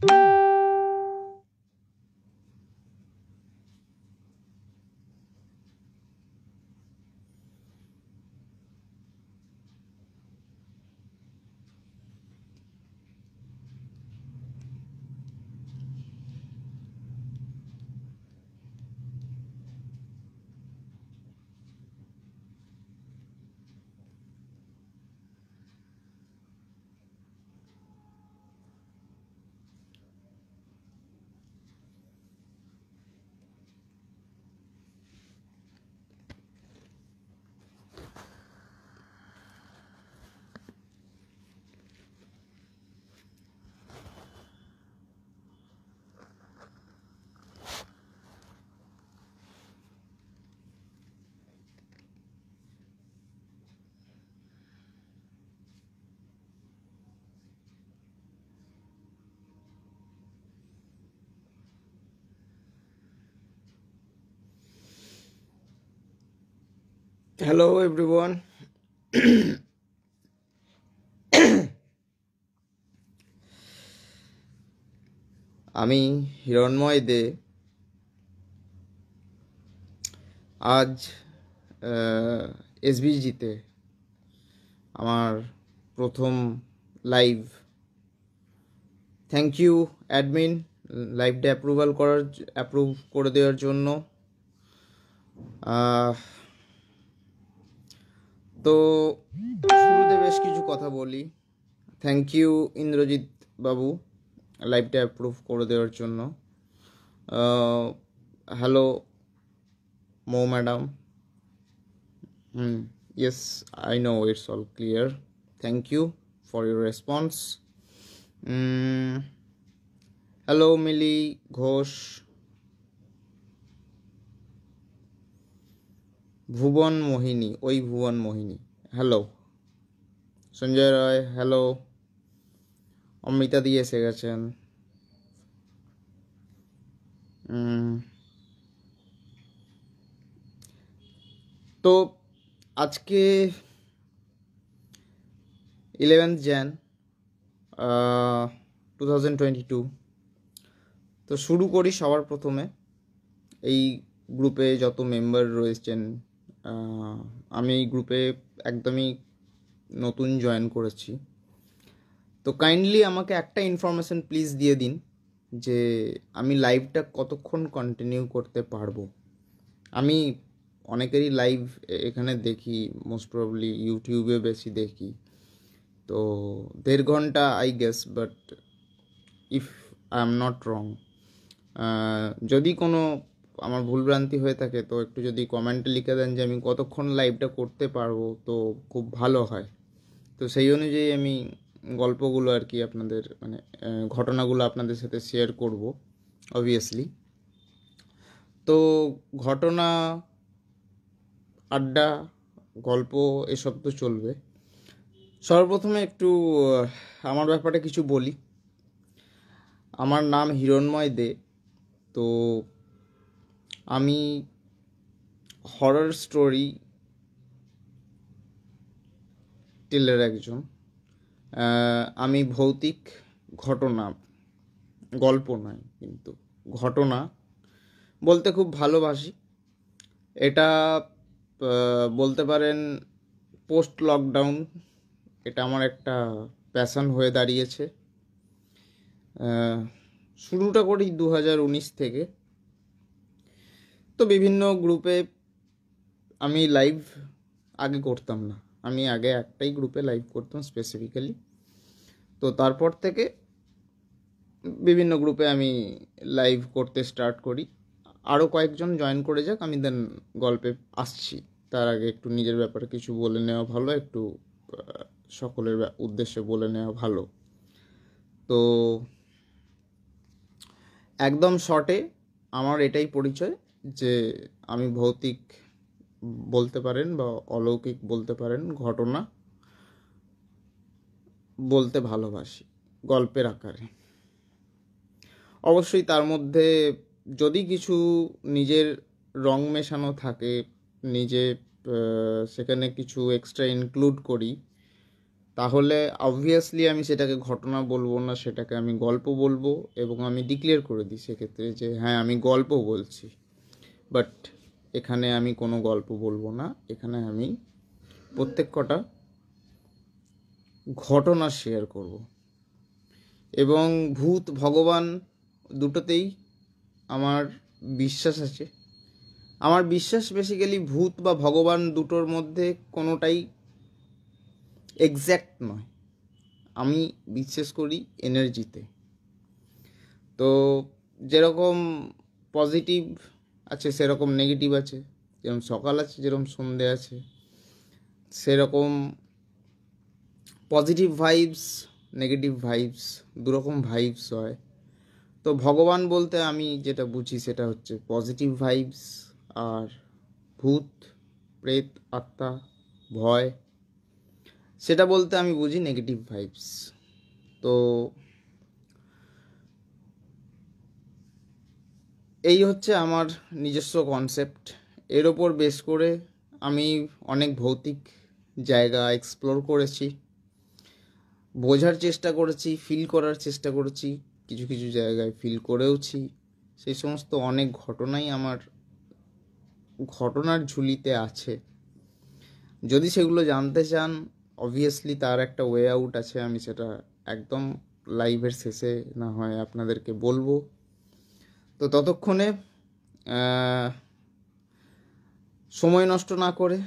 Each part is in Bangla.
Thank you. Hello everyone. আমি হিরণময় দে আজ এসবিজিতে আমার প্রথম লাইভ থ্যাংক ইউ অ্যাডমিন লাইভটা অ্যাপ্রুভাল করার অ্যাপ্রুভ করে দেওয়ার জন্য তো শুরুতে বেশ কিছু কথা বলি থ্যাংক ইউ ইন্দ্রজিৎ বাবু লাইভটা অ্যাপ্রুভ করে দেওয়ার জন্য হ্যালো মো madam hmm yes I know it's all clear thank you for your response hello Mili Ghosh Bhuban Mohini ওই ভুবন মোহিনী হ্যালো সঞ্জয় রায় হ্যালো অমৃতা দিয়ে এসে গেছেন তো আজকে eleventh Jan two thousand twenty two তো শুরু করি সবার প্রথমে এই গ্রুপে যত মেম্বার রয়েছেন আমি এই গ্রুপে একদমই নতুন জয়েন করেছি তো কাইন্ডলি আমাকে একটা ইনফরমেশন প্লিজ দিয়ে দিন যে আমি লাইভটা কতক্ষণ কন্টিনিউ করতে পারবো আমি অনেকেরই লাইভ এখানে দেখি মোস্ট প্রবলি ইউটিউবে বেশি দেখি তো দেড় ঘন্টা I guess but if I am not wrong যদি কোনো আমার ভুলভ্রান্তি হয়ে থাকে তো একটু যদি কমেন্টে লিখে দেন যে আমি কতক্ষণ লাইভটা করতে পারবো তো খুব ভালো হয় তো সেই অনুযায়ী আমি গল্পগুলো আর কি আপনাদের মানে ঘটনাগুলো আপনাদের সাথে শেয়ার করব অবভিয়াসলি তো ঘটনা আড্ডা গল্প এসব তো চলবে সর্বপ্রথমে একটু আমার ব্যাপারে কিছু বলি আমার নাম হিরণময় দে তো আমি হরর স্টোরি টেলার একজন আমি ভৌতিক ঘটনা গল্প নয় কিন্তু ঘটনা বলতে খুব ভালোবাসি এটা বলতে পারেন পোস্ট লকডাউন এটা আমার একটা প্যাশন হয়ে দাঁড়িয়েছে শুরুটা করি দু থেকে তো বিভিন্ন গ্রুপে আমি লাইভ আগে করতাম না আমি আগে একটাই গ্রুপে লাইভ করতাম স্পেসিফিক্যালি তো তারপর থেকে বিভিন্ন গ্রুপে আমি লাইভ করতে স্টার্ট করি আরও কয়েকজন জয়েন করে যাক আমি দেন গল্পে আসছি তার আগে একটু নিজের ব্যাপারে কিছু বলে নেওয়া ভালো একটু সকলের উদ্দেশ্যে বলে নেওয়া ভালো তো একদম শর্টে আমার এটাই পরিচয় যে আমি ভৌতিক বলতে পারেন বা অলৌকিক বলতে পারেন ঘটনা বলতে ভালোবাসি গল্পের আকারে অবশ্যই তার মধ্যে যদি কিছু নিজের রং মেশানো থাকে নিজে সেখানে কিছু এক্সট্রা ইনক্লুড করি তাহলে অবভিয়াসলি আমি সেটাকে ঘটনা বলবো না সেটাকে আমি গল্প বলবো এবং আমি ডিক্লেয়ার করে দিই সেক্ষেত্রে যে হ্যাঁ আমি গল্প বলছি বাট এখানে আমি কোনো গল্প বলবো না এখানে আমি প্রত্যেক কটা ঘটনা শেয়ার করব এবং ভূত ভগবান দুটোতেই আমার বিশ্বাস আছে আমার বিশ্বাস বেসিক্যালি ভূত বা ভগবান দুটোর মধ্যে কোনোটাই এক্স্যাক্ট নয় আমি বিশ্বাস করি এনার্জিতে তো যেরকম পজিটিভ আছে সেরকম নেগেটিভ আছে যেরকম সকাল আছে যেরকম সন্ধে আছে সেরকম পজিটিভ ভাইবস নেগেটিভ ভাইবস দুরকম ভাইবস হয় তো ভগবান বলতে আমি যেটা বুঝি সেটা হচ্ছে পজিটিভ ভাইবস আর ভূত প্রেত আত্মা ভয় সেটা বলতে আমি বুঝি নেগেটিভ ভাইবস তো এই হচ্ছে আমার নিজস্ব কনসেপ্ট এর ওপর বেশ করে আমি অনেক ভৌতিক জায়গা এক্সপ্লোর করেছি বোঝার চেষ্টা করেছি ফিল করার চেষ্টা করেছি কিছু কিছু জায়গায় ফিল করেওছি সেই সমস্ত অনেক ঘটনাই আমার ঘটনার ঝুলিতে আছে যদি সেগুলো জানতে চান অবভিয়াসলি তার একটা ওয়ে আউট আছে আমি সেটা একদম লাইভের শেষে না হয় আপনাদেরকে বলবো তো ততক্ষণে সময় নষ্ট না করে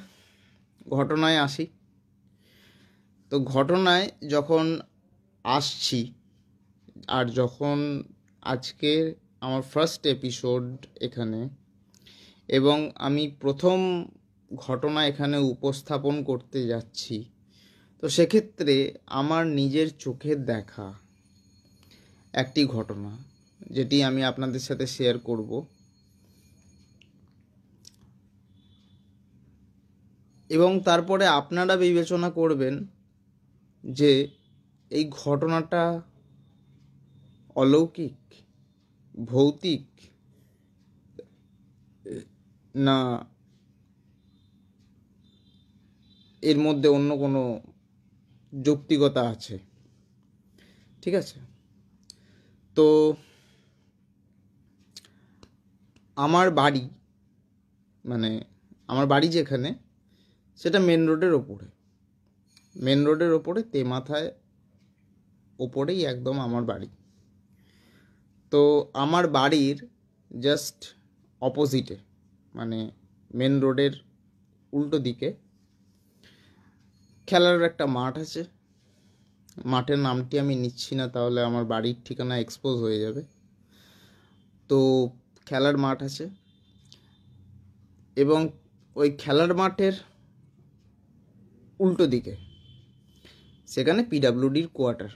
ঘটনায় আসি তো ঘটনায় যখন আসছি আর যখন আজকের আমার ফার্স্ট এপিসোড এখানে এবং আমি প্রথম ঘটনা এখানে উপস্থাপন করতে যাচ্ছি তো সেক্ষেত্রে আমার নিজের চোখে দেখা একটি ঘটনা যেটি আমি আপনাদের সাথে শেয়ার করব এবং তারপরে আপনারা বিবেচনা করবেন যে এই ঘটনাটা অলৌকিক ভৌতিক না এর মধ্যে অন্য কোনো যৌক্তিকতা আছে ঠিক আছে তো আমার বাড়ি মানে আমার বাড়ি যেখানে সেটা মেন রোডের ওপরে মেন রোডের ওপরে তেমাথায় ওপরেই একদম আমার বাড়ি তো আমার বাড়ির জাস্ট অপোজিটে মানে মেন রোডের উল্টো দিকে খেলার একটা মাঠ আছে মাঠের নামটি আমি নিচ্ছি না তাহলে আমার বাড়ির ঠিকানা এক্সপোজ হয়ে যাবে তো খেলার মাঠ আছে এবং ওই খেলার মাঠের উল্টো দিকে সেখানে পিডাব্লিউডির কোয়ার্টার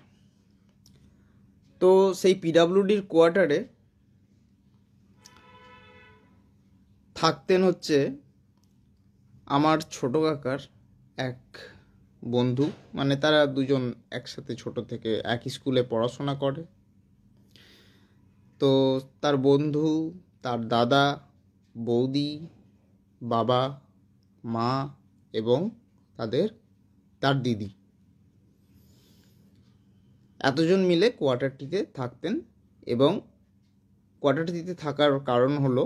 তো সেই পিডাব্লিউডির কোয়ার্টারে থাকতেন হচ্ছে আমার ছোট কাকার এক বন্ধু মানে তারা দুজন একসাথে ছোট থেকে এক স্কুলে পড়াশোনা করে তো তার বন্ধু তার দাদা বৌদি বাবা মা এবং তাদের তার দিদি এতজন মিলে কোয়ার্টারটিতে থাকতেন এবং কোয়ার্টারটিতে থাকার কারণ হলো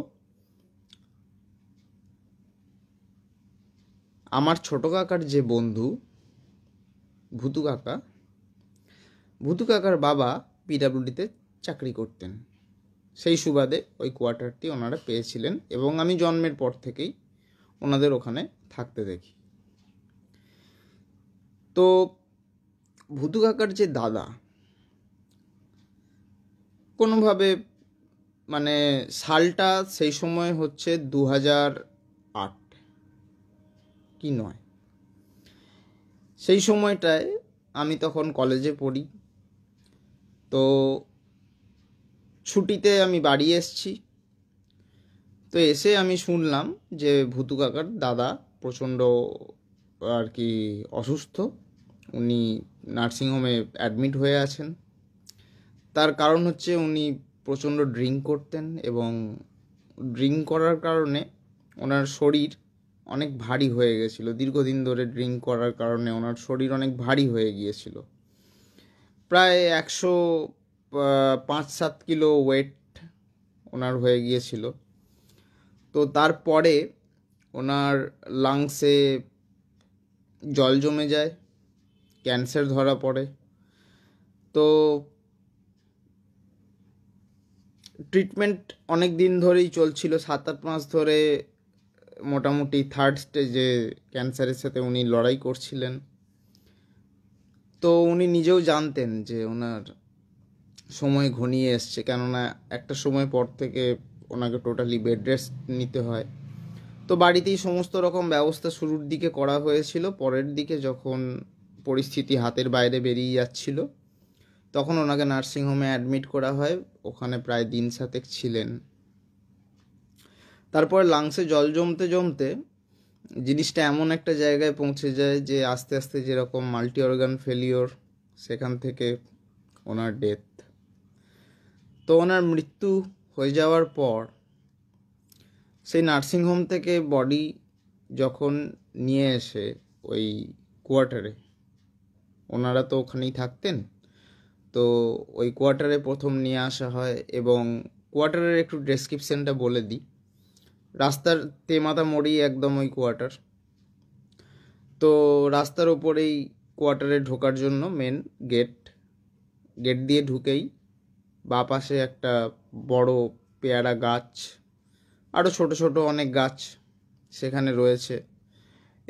আমার ছোটো কাকার যে বন্ধু ভুতু কাকা ভুতু কাকার বাবা পিডাব্লিউডিতে চাকরি করতেন সেই সুবাদে ওই কোয়ার্টারটি ওনারা পেয়েছিলেন এবং আমি জন্মের পর থেকেই ওনাদের ওখানে থাকতে দেখি তো ভুতু কাকার যে দাদা কোনোভাবে মানে সালটা সেই সময় হচ্ছে দু হাজার আট কি নয় সেই সময়টায় আমি তখন কলেজে পড়ি তো ছুটিতে আমি বাড়ি এসছি তো এসে আমি শুনলাম যে ভুতু কাকার দাদা প্রচণ্ড আর কি অসুস্থ উনি নার্সিংহোমে অ্যাডমিট হয়ে আছেন তার কারণ হচ্ছে উনি প্রচণ্ড ড্রিঙ্ক করতেন এবং ড্রিঙ্ক করার কারণে ওনার শরীর অনেক ভারী হয়ে গেছিলো দীর্ঘদিন ধরে ড্রিঙ্ক করার কারণে ওনার শরীর অনেক ভারী হয়ে গিয়েছিল প্রায় একশো পাঁচ সাত কিলো ওয়েট ওনার হয়ে গিয়েছিল তো তারপরে ওনার লাংসে জল জমে যায় ক্যান্সার ধরা পড়ে তো ট্রিটমেন্ট অনেক দিন ধরেই চলছিল সাত আট মাস ধরে মোটামুটি থার্ড স্টেজে ক্যান্সারের সাথে উনি লড়াই করছিলেন তো উনি নিজেও জানতেন যে ওনার সময় ঘনিয়ে এসছে কেননা একটা সময় পর থেকে ওনাকে টোটালি বেড রেস্ট নিতে হয় তো বাড়িতেই সমস্ত রকম ব্যবস্থা শুরুর দিকে করা হয়েছিল পরের দিকে যখন পরিস্থিতি হাতের বাইরে বেরিয়ে যাচ্ছিল তখন ওনাকে নার্সিংহোমে অ্যাডমিট করা হয় ওখানে প্রায় দিন সাতেক ছিলেন তারপর লাংসে জল জমতে জমতে জিনিসটা এমন একটা জায়গায় পৌঁছে যায় যে আস্তে আস্তে যেরকম মাল্টি অর্গান ফেলিওর সেখান থেকে ওনার ডেথ তো ওনার মৃত্যু হয়ে যাওয়ার পর সেই নার্সিংহোম থেকে বডি যখন নিয়ে এসে ওই কোয়ার্টারে ওনারা তো ওখানেই থাকতেন তো ওই কোয়ার্টারে প্রথম নিয়ে আসা হয় এবং কোয়ার্টারের একটু ডেসক্রিপশানটা বলে দিই রাস্তার তেমাতা মোড়ই একদম ওই কোয়ার্টার তো রাস্তার ওপরেই কোয়ার্টারে ঢোকার জন্য মেন গেট গেট দিয়ে ঢুকেই বা পাশে একটা বড় পেয়ারা গাছ আরও ছোট ছোট অনেক গাছ সেখানে রয়েছে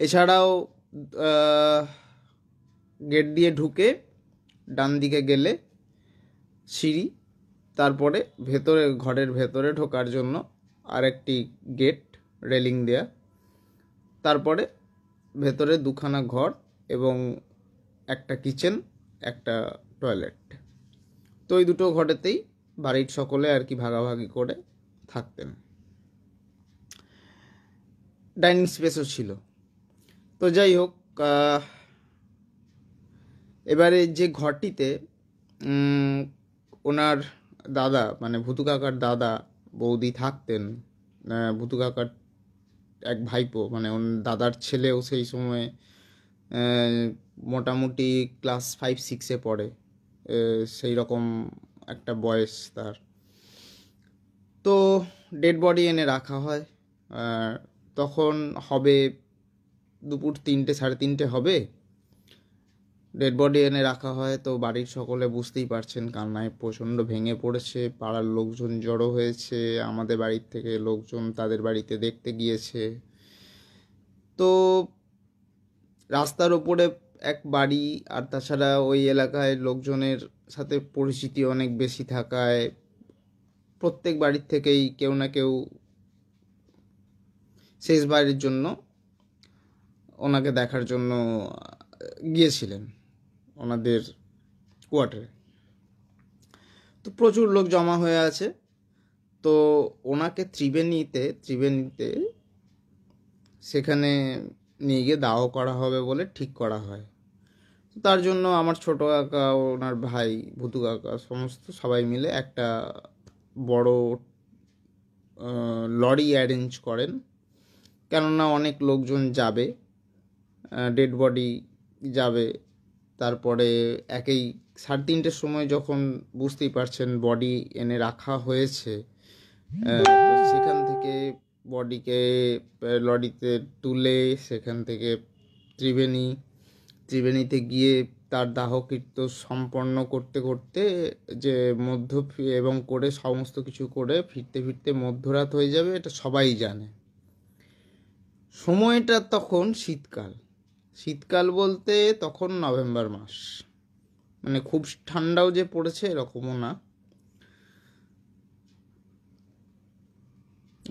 এছাড়াও গেট দিয়ে ঢুকে ডান দিকে গেলে সিঁড়ি তারপরে ভেতরে ঘরের ভেতরে ঢোকার জন্য আরেকটি গেট রেলিং দেয়া তারপরে ভেতরে দুখানা ঘর এবং একটা কিচেন একটা টয়লেট তো এই দুটো ঘটেতেই বাড়ির সকলে আর কি ভাগাভাগি করে থাকতেন ডাইনিং স্পেসও ছিল তো যাই হোক এবারে যে ঘরটিতে ওনার দাদা মানে ভূতু কাকার দাদা বৌদি থাকতেন ভূতু কাকার এক ভাইপো মানে ওন দাদার ছেলেও সেই সময়ে মোটামুটি ক্লাস ফাইভ সিক্সে পড়ে সেই রকম একটা বয়স তার তো ডেড বডি এনে রাখা হয় তখন হবে দুপুর তিনটে সাড়ে তিনটে হবে ডেড বডি এনে রাখা হয় তো বাড়ির সকলে বুঝতেই পারছেন কান্নায় প্রচণ্ড ভেঙে পড়েছে পাড়ার লোকজন জড়ো হয়েছে আমাদের বাড়ির থেকে লোকজন তাদের বাড়িতে দেখতে গিয়েছে তো রাস্তার ওপরে এক বাড়ি আর তাছাড়া ওই এলাকায় লোকজনের সাথে পরিচিতি অনেক বেশি থাকায় প্রত্যেক বাড়ির থেকেই কেউ না কেউ শেষবারের জন্য ওনাকে দেখার জন্য গিয়েছিলেন ওনাদের কোয়ার্টারে তো প্রচুর লোক জমা হয়ে আছে তো ওনাকে ত্রিবেণীতে ত্রিবেণীতে সেখানে নিয়ে গিয়ে দাহ করা হবে বলে ঠিক করা হয় তার জন্য আমার ছোট কাকা ওনার ভাই ভুতু কাকা সমস্ত সবাই মিলে একটা বড় লরি অ্যারেঞ্জ করেন কেননা অনেক লোকজন যাবে ডেড বডি যাবে তারপরে একেই সাড়ে তিনটের সময় যখন বুঝতেই পারছেন বডি এনে রাখা হয়েছে সেখান থেকে বডিকে লরিতে তুলে সেখান থেকে ত্রিবেণী ত্রিবেণীতে গিয়ে তার দাহ কীর্ত সম্পন্ন করতে করতে যে মধ্য এবং করে সমস্ত কিছু করে ফিরতে ফিরতে মধ্যরাত হয়ে যাবে এটা সবাই জানে সময়টা তখন শীতকাল শীতকাল বলতে তখন নভেম্বর মাস মানে খুব ঠান্ডাও যে পড়েছে এরকমও না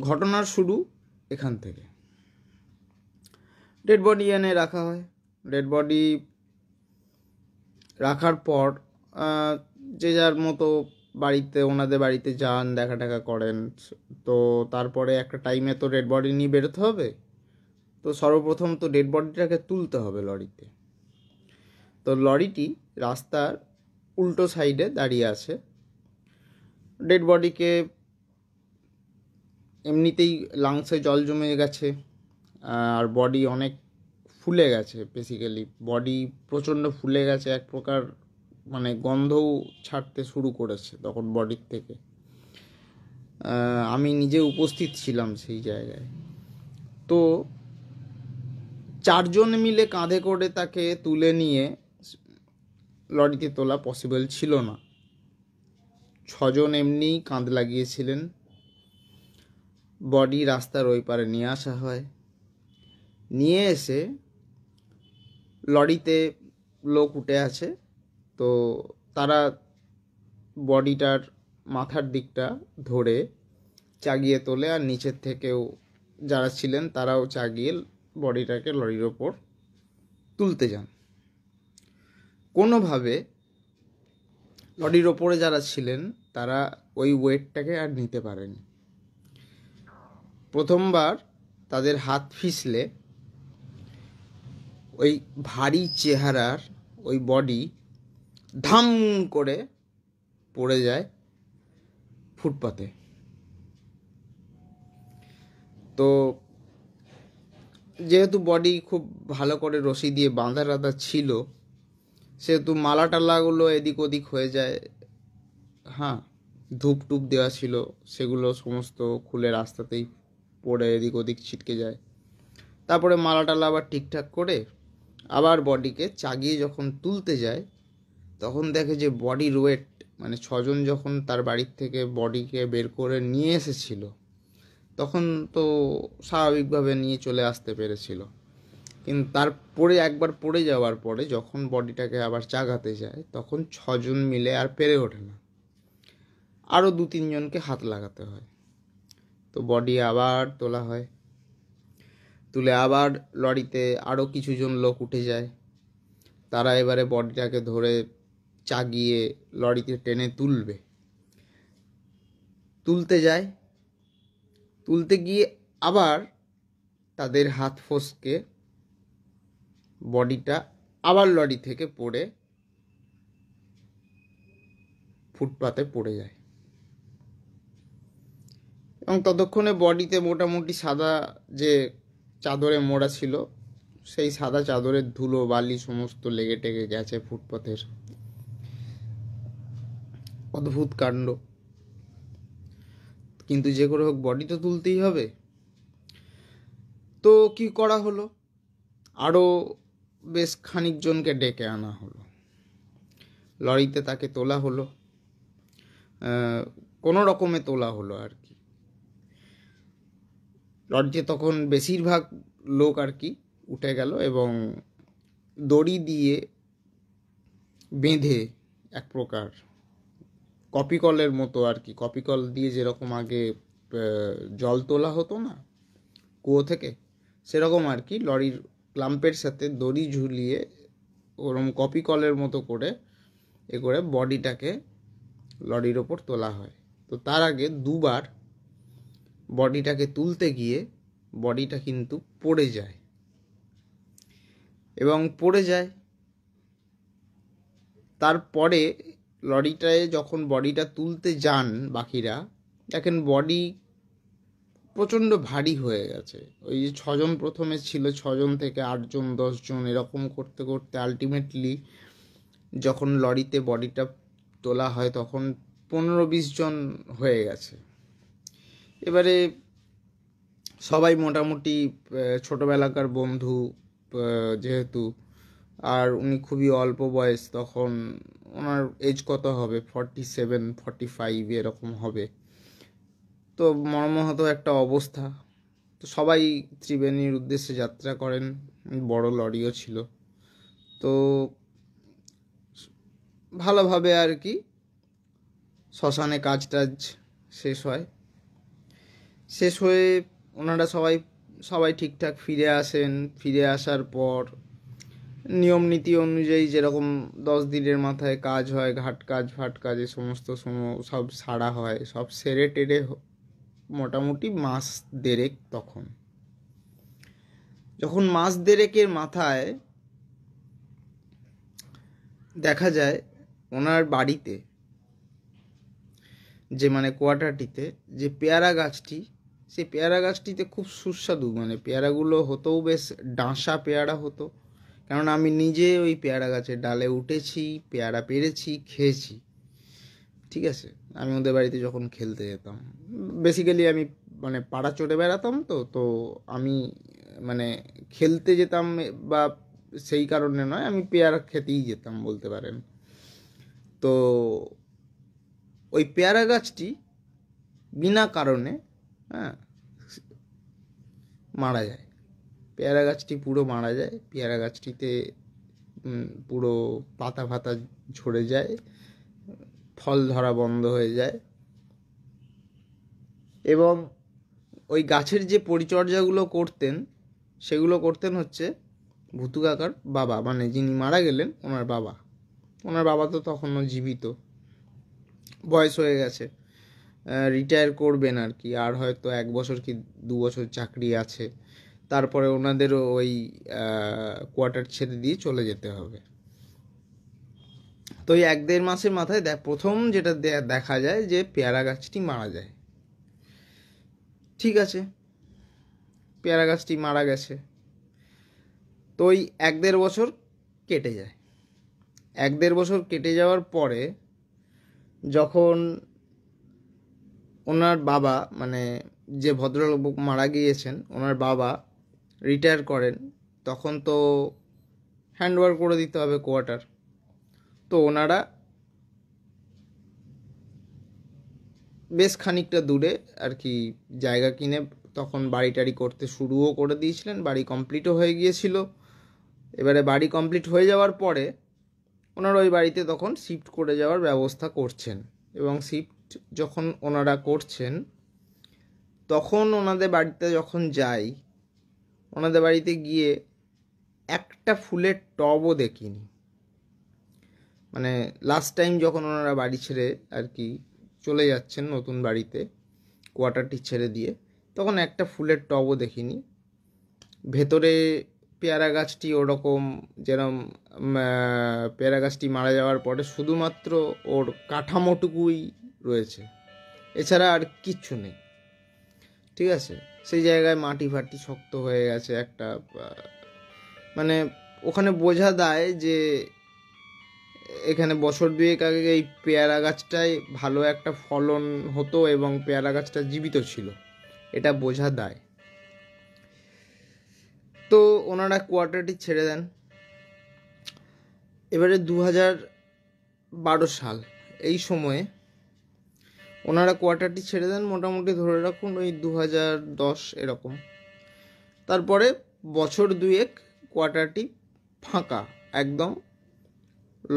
ঘটনার শুরু এখান থেকে ডেড বডি এনে রাখা হয় ডেড বডি রাখার পর যে যার মতো বাড়িতে ওনাদের বাড়িতে যান দেখা টাকা করেন তো তারপরে একটা টাইমে তো ডেড বডি নিয়ে বেরোতে হবে তো সর্বপ্রথম তো ডেড বডিটাকে তুলতে হবে লরিতে তো লরিটি রাস্তার উল্টো সাইডে দাঁড়িয়ে আছে ডেড বডিকে এমনিতেই লাংসে জল জমে গেছে আর বডি অনেক ফুলে গেছে বেসিক্যালি বডি প্রচণ্ড ফুলে গেছে এক প্রকার মানে গন্ধও ছাড়তে শুরু করেছে তখন বডির থেকে আমি নিজে উপস্থিত ছিলাম সেই জায়গায় তো চারজন মিলে কাঁধে করে তাকে তুলে নিয়ে লরিতে তোলা পসিবল ছিল না ছজন এমনি কাঁধ লাগিয়েছিলেন বডি রাস্তার ওই পারে নিয়ে আসা হয় নিয়ে এসে লরিতে লোক উঠে আছে তো তারা বডিটার মাথার দিকটা ধরে চাগিয়ে তোলে আর নিচের থেকেও যারা ছিলেন তারাও চাগিয়ে বডিটাকে লরির ওপর তুলতে যান কোনোভাবে লরির ওপরে যারা ছিলেন তারা ওই ওয়েটটাকে আর নিতে পারেনি প্রথমবার তাদের হাত ফিসলে ওই ভারী চেহারার ওই বডি ধাম করে পড়ে যায় ফুটপাতে তো যেহেতু বডি খুব ভালো করে রশি দিয়ে বাঁধা টাঁধা ছিল সেহেতু মালা টালাগুলো এদিক ওদিক হয়ে যায় হ্যাঁ ধূপ টুপ দেওয়া ছিল সেগুলো সমস্ত খুলে রাস্তাতেই পড়ে এদিক ওদিক ছিটকে যায় তারপরে মালা টালা আবার ঠিকঠাক করে আবার বডিকে চাগিয়ে যখন তুলতে যায় তখন দেখে যে বডির ওয়েট মানে ছজন যখন তার বাড়ির থেকে বডিকে বের করে নিয়ে এসেছিল তখন তো স্বাভাবিকভাবে নিয়ে চলে আসতে পেরেছিল কিন্তু তারপরে একবার পড়ে যাওয়ার পরে যখন বডিটাকে আবার চাগাতে যায় তখন ছজন মিলে আর পেরে ওঠে না আরও দু তিনজনকে হাত লাগাতে হয় তো বডি আবার তোলা হয় তুলে আবার লরিতে আরও কিছুজন লোক উঠে যায় তারা এবারে বডিটাকে ধরে চাগিয়ে লরিতে টেনে তুলবে তুলতে যায় তুলতে গিয়ে আবার তাদের হাত ফসকে বডিটা আবার লরি থেকে পড়ে ফুটপাতে পড়ে যায় এবং ততক্ষণে বডিতে মোটামুটি সাদা যে চাদরে মোড়া ছিল সেই সাদা চাদরের ধুলো বালি সমস্ত লেগে টেগে গেছে ফুটপাথের অদ্ভুত কাণ্ড কিন্তু যে করে হোক বডি তো তুলতেই হবে তো কি করা হলো আরও বেশ খানিকজনকে ডেকে আনা হলো লরিতে তাকে তোলা হলো কোনো রকমে তোলা হলো আর কি লঞ্চে তখন বেশিরভাগ লোক আর কি উঠে গেল এবং দড়ি দিয়ে বেঁধে এক প্রকার কপিকলের মতো আর কি কপিকল দিয়ে যেরকম আগে জল তোলা হতো না কুয়ো থেকে সেরকম আর কি লরির ক্লাম্পের সাথে দড়ি ঝুলিয়ে ওরম কপিকলের মতো করে এ করে বডিটাকে লরির ওপর তোলা হয় তো তার আগে দুবার বডিটাকে তুলতে গিয়ে বডিটা কিন্তু পড়ে যায় এবং পড়ে যায় তারপরে লরিটায় যখন বডিটা তুলতে যান বাকিরা দেখেন বডি প্রচণ্ড ভারী হয়ে গেছে ওই যে ছজন প্রথমে ছিল ছজন থেকে আটজন দশজন এরকম করতে করতে আলটিমেটলি যখন লরিতে বডিটা তোলা হয় তখন পনেরো বিশ জন হয়ে গেছে এবারে সবাই মোটামুটি ছোটোবেলাকার বন্ধু যেহেতু আর উনি খুবই অল্প বয়স তখন ওনার এজ কত হবে ফর্টি সেভেন ফর্টি ফাইভ এরকম হবে তো মর্মাহত একটা অবস্থা তো সবাই ত্রিবেণীর উদ্দেশ্যে যাত্রা করেন বড় লরিও ছিল তো ভালোভাবে আর কি শ্মশানে কাজ টাজ শেষ হয় শেষ হয়ে ওনারা সবাই সবাই ঠিকঠাক ফিরে আসেন ফিরে আসার পর নিয়ম নীতি অনুযায়ী যেরকম দশ দিনের মাথায় কাজ হয় ঘাট কাজ ফাট কাজ এ সমস্ত সব সারা হয় সব সেরে টেরে মোটামুটি মাস দেড়েক তখন যখন মাস দেড়েকের মাথায় দেখা যায় ওনার বাড়িতে যে মানে কোয়াটারটিতে যে পেয়ারা গাছটি সেই পেয়ারা গাছটিতে খুব সুস্বাদু মানে পেয়ারাগুলো হতেও বেশ ডাঁসা পেয়ারা হতো কারণ আমি নিজে ওই পেয়ারা গাছের ডালে উঠেছি পেয়ারা পেরেছি খেয়েছি ঠিক আছে আমি ওদের বাড়িতে যখন খেলতে যেতাম বেসিক্যালি আমি মানে পাড়া চড়ে বেড়াতাম তো তো আমি মানে খেলতে যেতাম বা সেই কারণে নয় আমি পেয়ারা খেতেই যেতাম বলতে পারেন তো ওই পেয়ারা গাছটি বিনা কারণে হ্যাঁ মারা যায় পেয়ারা গাছটি পুরো মারা যায় পেয়ারা গাছটিতে পুরো পাতা ফাতা ঝরে যায় ফল ধরা বন্ধ হয়ে যায় এবং ওই গাছের যে পরিচর্যাগুলো করতেন সেগুলো করতেন হচ্ছে ভুতুকাকার বাবা মানে যিনি মারা গেলেন ওনার বাবা ওনার বাবা তো তখনও জীবিত বয়স হয়ে গেছে রিটায়ার করবেন আর কি আর হয়তো এক বছর কি দু বছর চাকরি আছে তারপরে ওনাদেরও ওই কোয়ার্টার ছেড়ে দিয়ে চলে যেতে হবে তো এই এক দেড় মাসের মাথায় প্রথম যেটা দেখা যায় যে পেয়ারা গাছটি মারা যায় ঠিক আছে পেয়ারা গাছটি মারা গেছে তো ওই এক দেড় বছর কেটে যায় এক দেড় বছর কেটে যাওয়ার পরে যখন ওনার বাবা মানে যে ভদ্রলোক মারা গিয়েছেন ওনার বাবা রিটায়ার করেন তখন তো হ্যান্ডওভার করে দিতে হবে কোয়ার্টার তো ওনারা বেশ খানিকটা দূরে আর কি জায়গা কিনে তখন বাড়ি টাড়ি করতে শুরুও করে দিয়েছিলেন বাড়ি কমপ্লিটও হয়ে গিয়েছিল এবারে বাড়ি কমপ্লিট হয়ে যাওয়ার পরে ওনারা ওই বাড়িতে তখন শিফট করে যাওয়ার ব্যবস্থা করছেন এবং শিফট যখন ওনারা করছেন তখন ওনাদের বাড়িতে যখন যাই ওনাদের বাড়িতে গিয়ে একটা ফুলের টবও দেখিনি মানে লাস্ট টাইম যখন ওনারা বাড়ি ছেড়ে আর কি চলে যাচ্ছেন নতুন বাড়িতে কোয়ার্টারটি ছেড়ে দিয়ে তখন একটা ফুলের টবও দেখিনি ভেতরে পেয়ারা গাছটি ওরকম যেরম পেয়ারা গাছটি মারা যাওয়ার পরে শুধুমাত্র ওর কাঠামোটুকুই রয়েছে এছাড়া আর কিচ্ছু নেই ঠিক আছে সেই জায়গায় মাটি ফাটি শক্ত হয়ে গেছে একটা মানে ওখানে বোঝা দেয় যে এখানে বছর দুয়েক আগে এই পেয়ারা গাছটায় ভালো একটা ফলন হতো এবং পেয়ারা গাছটা জীবিত ছিল এটা বোঝা দেয় তো ওনারা কোয়ার্টারটি ছেড়ে দেন এবারে দু হাজার বারো সাল এই সময়ে ওনারা কোয়ার্টারটি ছেড়ে দেন মোটামুটি ধরে রাখুন ওই দু হাজার দশ এরকম তারপরে বছর দুয়েক কোয়ার্টারটি ফাঁকা একদম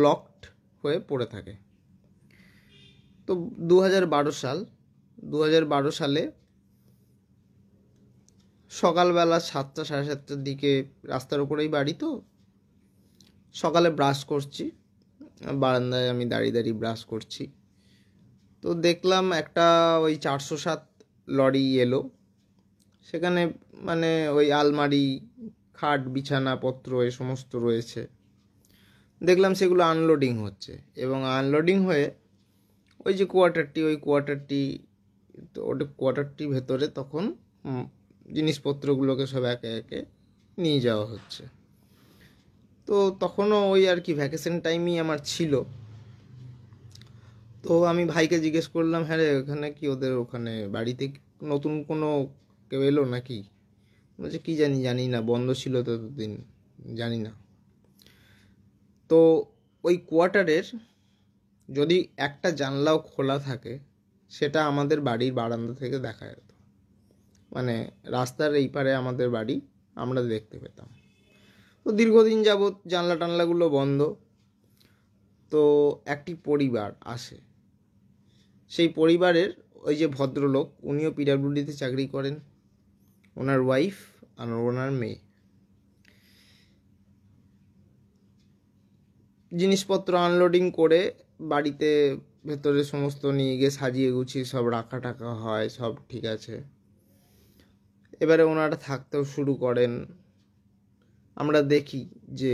লকড হয়ে পড়ে থাকে তো দু সাল দু সালে সকালবেলা সাতটা সাড়ে সাতটার দিকে রাস্তার উপরেই বাড়ি তো সকালে ব্রাশ করছি বারান্দায় আমি দাঁড়িয়ে দাঁড়িয়ে ব্রাশ করছি তো দেখলাম একটা ওই চারশো সাত লরি এলো সেখানে মানে ওই আলমারি খাট বিছানাপত্র এ সমস্ত রয়েছে দেখলাম সেগুলো আনলোডিং হচ্ছে এবং আনলোডিং হয়ে ওই যে কোয়ার্টারটি ওই কোয়ার্টারটি তো ওটা কোয়ার্টারটি ভেতরে তখন জিনিসপত্রগুলোকে সব একে একে নিয়ে যাওয়া হচ্ছে তো তখনও ওই আর কি ভ্যাকেশন টাইমই আমার ছিল তো আমি ভাইকে জিজ্ঞেস করলাম হ্যাঁ রে ওখানে কি ওদের ওখানে বাড়িতে নতুন কোনো কেউ এলো নাকি বলছে কী জানি জানি না বন্ধ ছিল ততদিন জানি না তো ওই কোয়ার্টারের যদি একটা জানলাও খোলা থাকে সেটা আমাদের বাড়ির বারান্দা থেকে দেখা যেত মানে রাস্তার এই পারে আমাদের বাড়ি আমরা দেখতে পেতাম তো দীর্ঘদিন যাবৎ জানলা টানলাগুলো বন্ধ তো একটি পরিবার আসে সেই পরিবারের ওই যে ভদ্রলোক উনিও পিডাব্লিউডিতে চাকরি করেন ওনার ওয়াইফ আর ওনার মেয়ে জিনিসপত্র আনলোডিং করে বাড়িতে ভেতরে সমস্ত নিয়ে গিয়ে সাজিয়ে গুছিয়ে সব রাখা টাকা হয় সব ঠিক আছে এবারে ওনারা থাকতেও শুরু করেন আমরা দেখি যে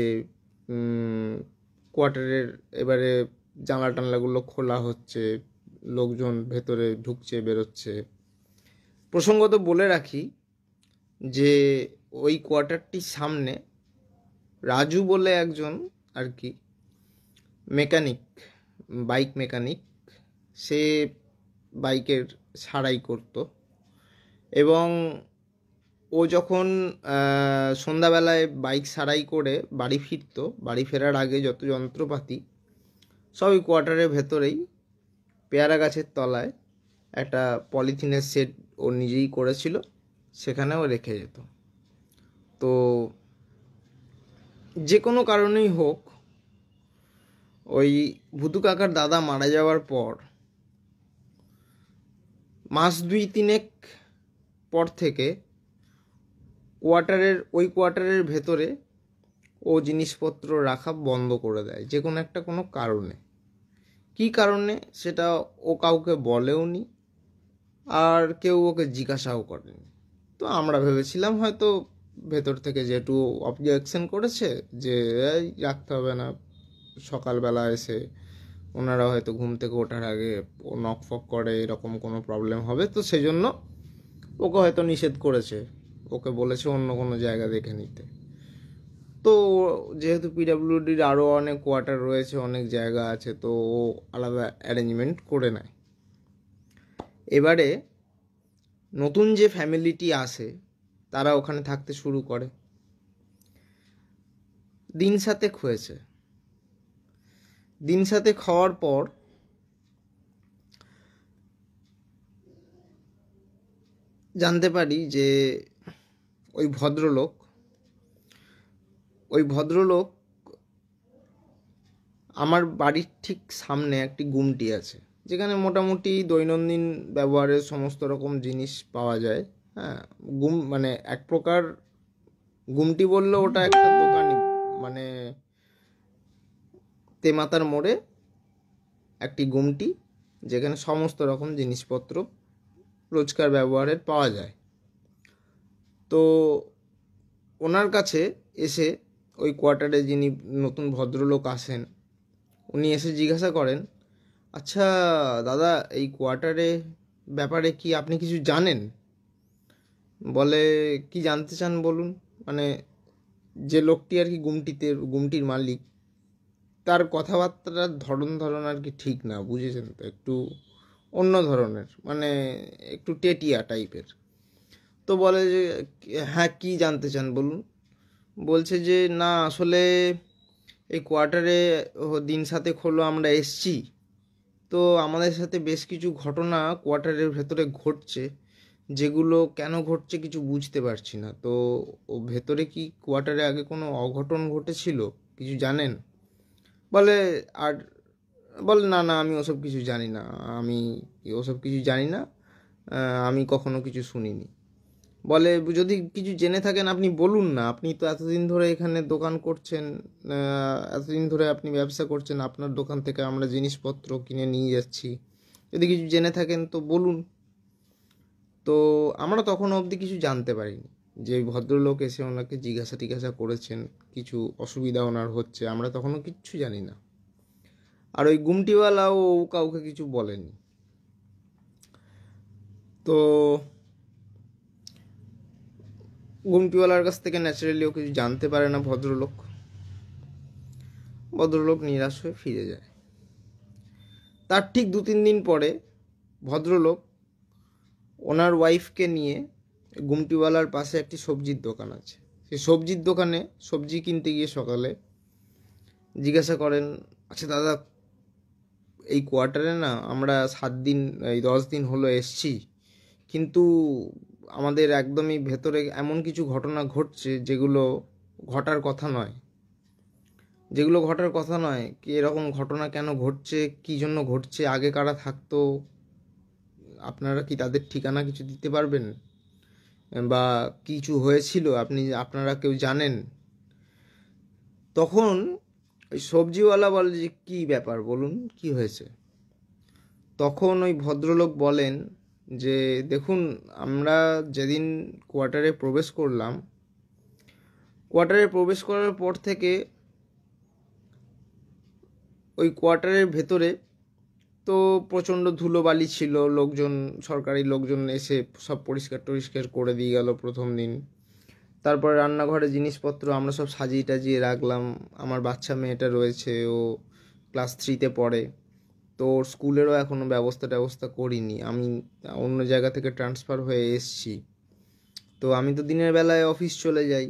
কোয়ার্টারের এবারে জানলা টানলাগুলো খোলা হচ্ছে লোকজন ভেতরে ঢুকছে বেরোচ্ছে প্রসঙ্গত বলে রাখি যে ওই কোয়ার্টারটির সামনে রাজু বলে একজন আর কি মেকানিক বাইক মেকানিক সে বাইকের সারাই করত এবং ও যখন সন্ধ্যাবেলায় বাইক সারাই করে বাড়ি ফিরত বাড়ি ফেরার আগে যত যন্ত্রপাতি সব কোয়ার্টারের ভেতরেই পেয়ারা গাছের তলায় একটা পলিথিনের সেট ও নিজেই করেছিল সেখানেও রেখে যেত তো যে কোনো কারণেই হোক ওই ভুতু কাকার দাদা মারা যাওয়ার পর মাস দুই তিনেক পর থেকে কোয়ার্টারের ওই কোয়ার্টারের ভেতরে ও জিনিসপত্র রাখা বন্ধ করে দেয় যে কোনো একটা কোনো কারণে কি কারণে সেটা ও কাউকে বলেও নি আর কেউ ওকে জিজ্ঞাসাও করেনি তো আমরা ভেবেছিলাম হয়তো ভেতর থেকে যেটু অবজেকশন করেছে যে রাখতে হবে না সকালবেলা এসে ওনারা হয়তো ঘুম থেকে ওঠার আগে নক ফক করে এরকম কোনো প্রবলেম হবে তো সেই জন্য ওকে হয়তো নিষেধ করেছে ওকে বলেছে অন্য কোনো জায়গা দেখে নিতে তো যেহেতু পিডাব্লিউডির আরও অনেক কোয়ার্টার রয়েছে অনেক জায়গা আছে তো ও আলাদা অ্যারেঞ্জমেন্ট করে নেয় এবারে নতুন যে ফ্যামিলিটি আসে তারা ওখানে থাকতে শুরু করে দিন সাথে হয়েছে দিন সাথে খাওয়ার পর জানতে পারি যে ওই ভদ্রলোক ওই ভদ্রলোক আমার বাড়ির ঠিক সামনে একটি গুমটি আছে যেখানে মোটামুটি দৈনন্দিন ব্যবহারের সমস্ত রকম জিনিস পাওয়া যায় হ্যাঁ গুম মানে এক প্রকার গুমটি বললে ওটা একটা দোকানই মানে তেমাতার মোড়ে একটি গুমটি যেখানে সমস্ত রকম জিনিসপত্র রোজকার ব্যবহারের পাওয়া যায় তো ওনার কাছে এসে ওই কোয়ার্টারে যিনি নতুন ভদ্রলোক আসেন উনি এসে জিজ্ঞাসা করেন আচ্ছা দাদা এই কোয়ার্টারে ব্যাপারে কি আপনি কিছু জানেন বলে কি জানতে চান বলুন মানে যে লোকটি আর কি গুমটিতে গুমটির মালিক তার কথাবার্তার ধরন ধরন আর কি ঠিক না বুঝেছেন তো একটু অন্য ধরনের মানে একটু টেটিয়া টাইপের তো বলে যে হ্যাঁ কী জানতে চান বলুন বলছে যে না আসলে এই কোয়ার্টারে দিন সাথে খোলো আমরা এসছি তো আমাদের সাথে বেশ কিছু ঘটনা কোয়ার্টারের ভেতরে ঘটছে যেগুলো কেন ঘটছে কিছু বুঝতে পারছি না তো ও ভেতরে কি কোয়ার্টারে আগে কোনো অঘটন ঘটেছিল কিছু জানেন বলে আর বলে না না আমি ওসব কিছু জানি না আমি ওসব কিছু জানি না আমি কখনো কিছু শুনিনি বলে যদি কিছু জেনে থাকেন আপনি বলুন না আপনি তো এতদিন ধরে এখানে দোকান করছেন এতদিন ধরে আপনি ব্যবসা করছেন আপনার দোকান থেকে আমরা জিনিসপত্র কিনে নিয়ে যাচ্ছি যদি কিছু জেনে থাকেন তো বলুন তো আমরা তখন অবধি কিছু জানতে পারিনি যে ভদ্রলোক এসে ওনাকে জিজ্ঞাসা টিজ্ঞাসা করেছেন কিছু অসুবিধা ওনার হচ্ছে আমরা তখনও কিচ্ছু জানি না আর ওই গুমটিওয়ালাও কাউকে কিছু বলেনি তো গুমটিওয়ালার কাছ থেকে ন্যাচারালিও কিছু জানতে পারে না ভদ্রলোক ভদ্রলোক নিরাশ হয়ে ফিরে যায় তার ঠিক দু তিন দিন পরে ভদ্রলোক ওনার ওয়াইফকে নিয়ে গুমটিওয়ালার পাশে একটি সবজির দোকান আছে সেই সবজির দোকানে সবজি কিনতে গিয়ে সকালে জিজ্ঞাসা করেন আচ্ছা দাদা এই কোয়ার্টারে না আমরা সাত দিন এই দশ দিন হলো এসছি কিন্তু আমাদের একদমই ভেতরে এমন কিছু ঘটনা ঘটছে যেগুলো ঘটার কথা নয় যেগুলো ঘটার কথা নয় কি এরকম ঘটনা কেন ঘটছে কি জন্য ঘটছে আগে কারা থাকতো আপনারা কি তাদের ঠিকানা কিছু দিতে পারবেন বা কিছু হয়েছিল আপনি আপনারা কেউ জানেন তখন ওই সবজিওয়ালা বলে যে কী ব্যাপার বলুন কি হয়েছে তখন ওই ভদ্রলোক বলেন যে দেখুন আমরা যেদিন কোয়ার্টারে প্রবেশ করলাম কোয়ার্টারে প্রবেশ করার পর থেকে ওই কোয়ার্টারের ভেতরে তো প্রচণ্ড ধুলোবালি ছিল লোকজন সরকারি লোকজন এসে সব পরিষ্কার টরিষ্কার করে দিয়ে গেল প্রথম দিন তারপর রান্নাঘরে জিনিসপত্র আমরা সব সাজিয়ে টাজিয়ে রাখলাম আমার বাচ্চা মেয়েটা রয়েছে ও ক্লাস থ্রিতে পড়ে তো স্কুলেরও এখনও ব্যবস্থা ট্যবস্থা করিনি আমি অন্য জায়গা থেকে ট্রান্সফার হয়ে এসছি তো আমি তো দিনের বেলায় অফিস চলে যাই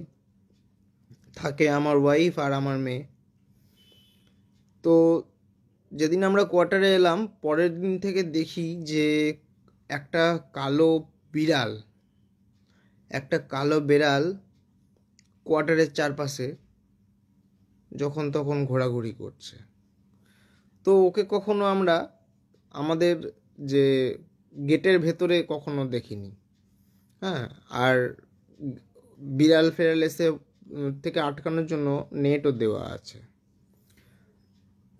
থাকে আমার ওয়াইফ আর আমার মেয়ে তো যেদিন আমরা কোয়ার্টারে এলাম পরের দিন থেকে দেখি যে একটা কালো বিড়াল একটা কালো বিড়াল কোয়ার্টারের চারপাশে যখন তখন ঘোরাঘুরি করছে তো ওকে কখনো আমরা আমাদের যে গেটের ভেতরে কখনো দেখিনি হ্যাঁ আর বিড়াল ফেরাল এসে থেকে আটকানোর জন্য নেটও দেওয়া আছে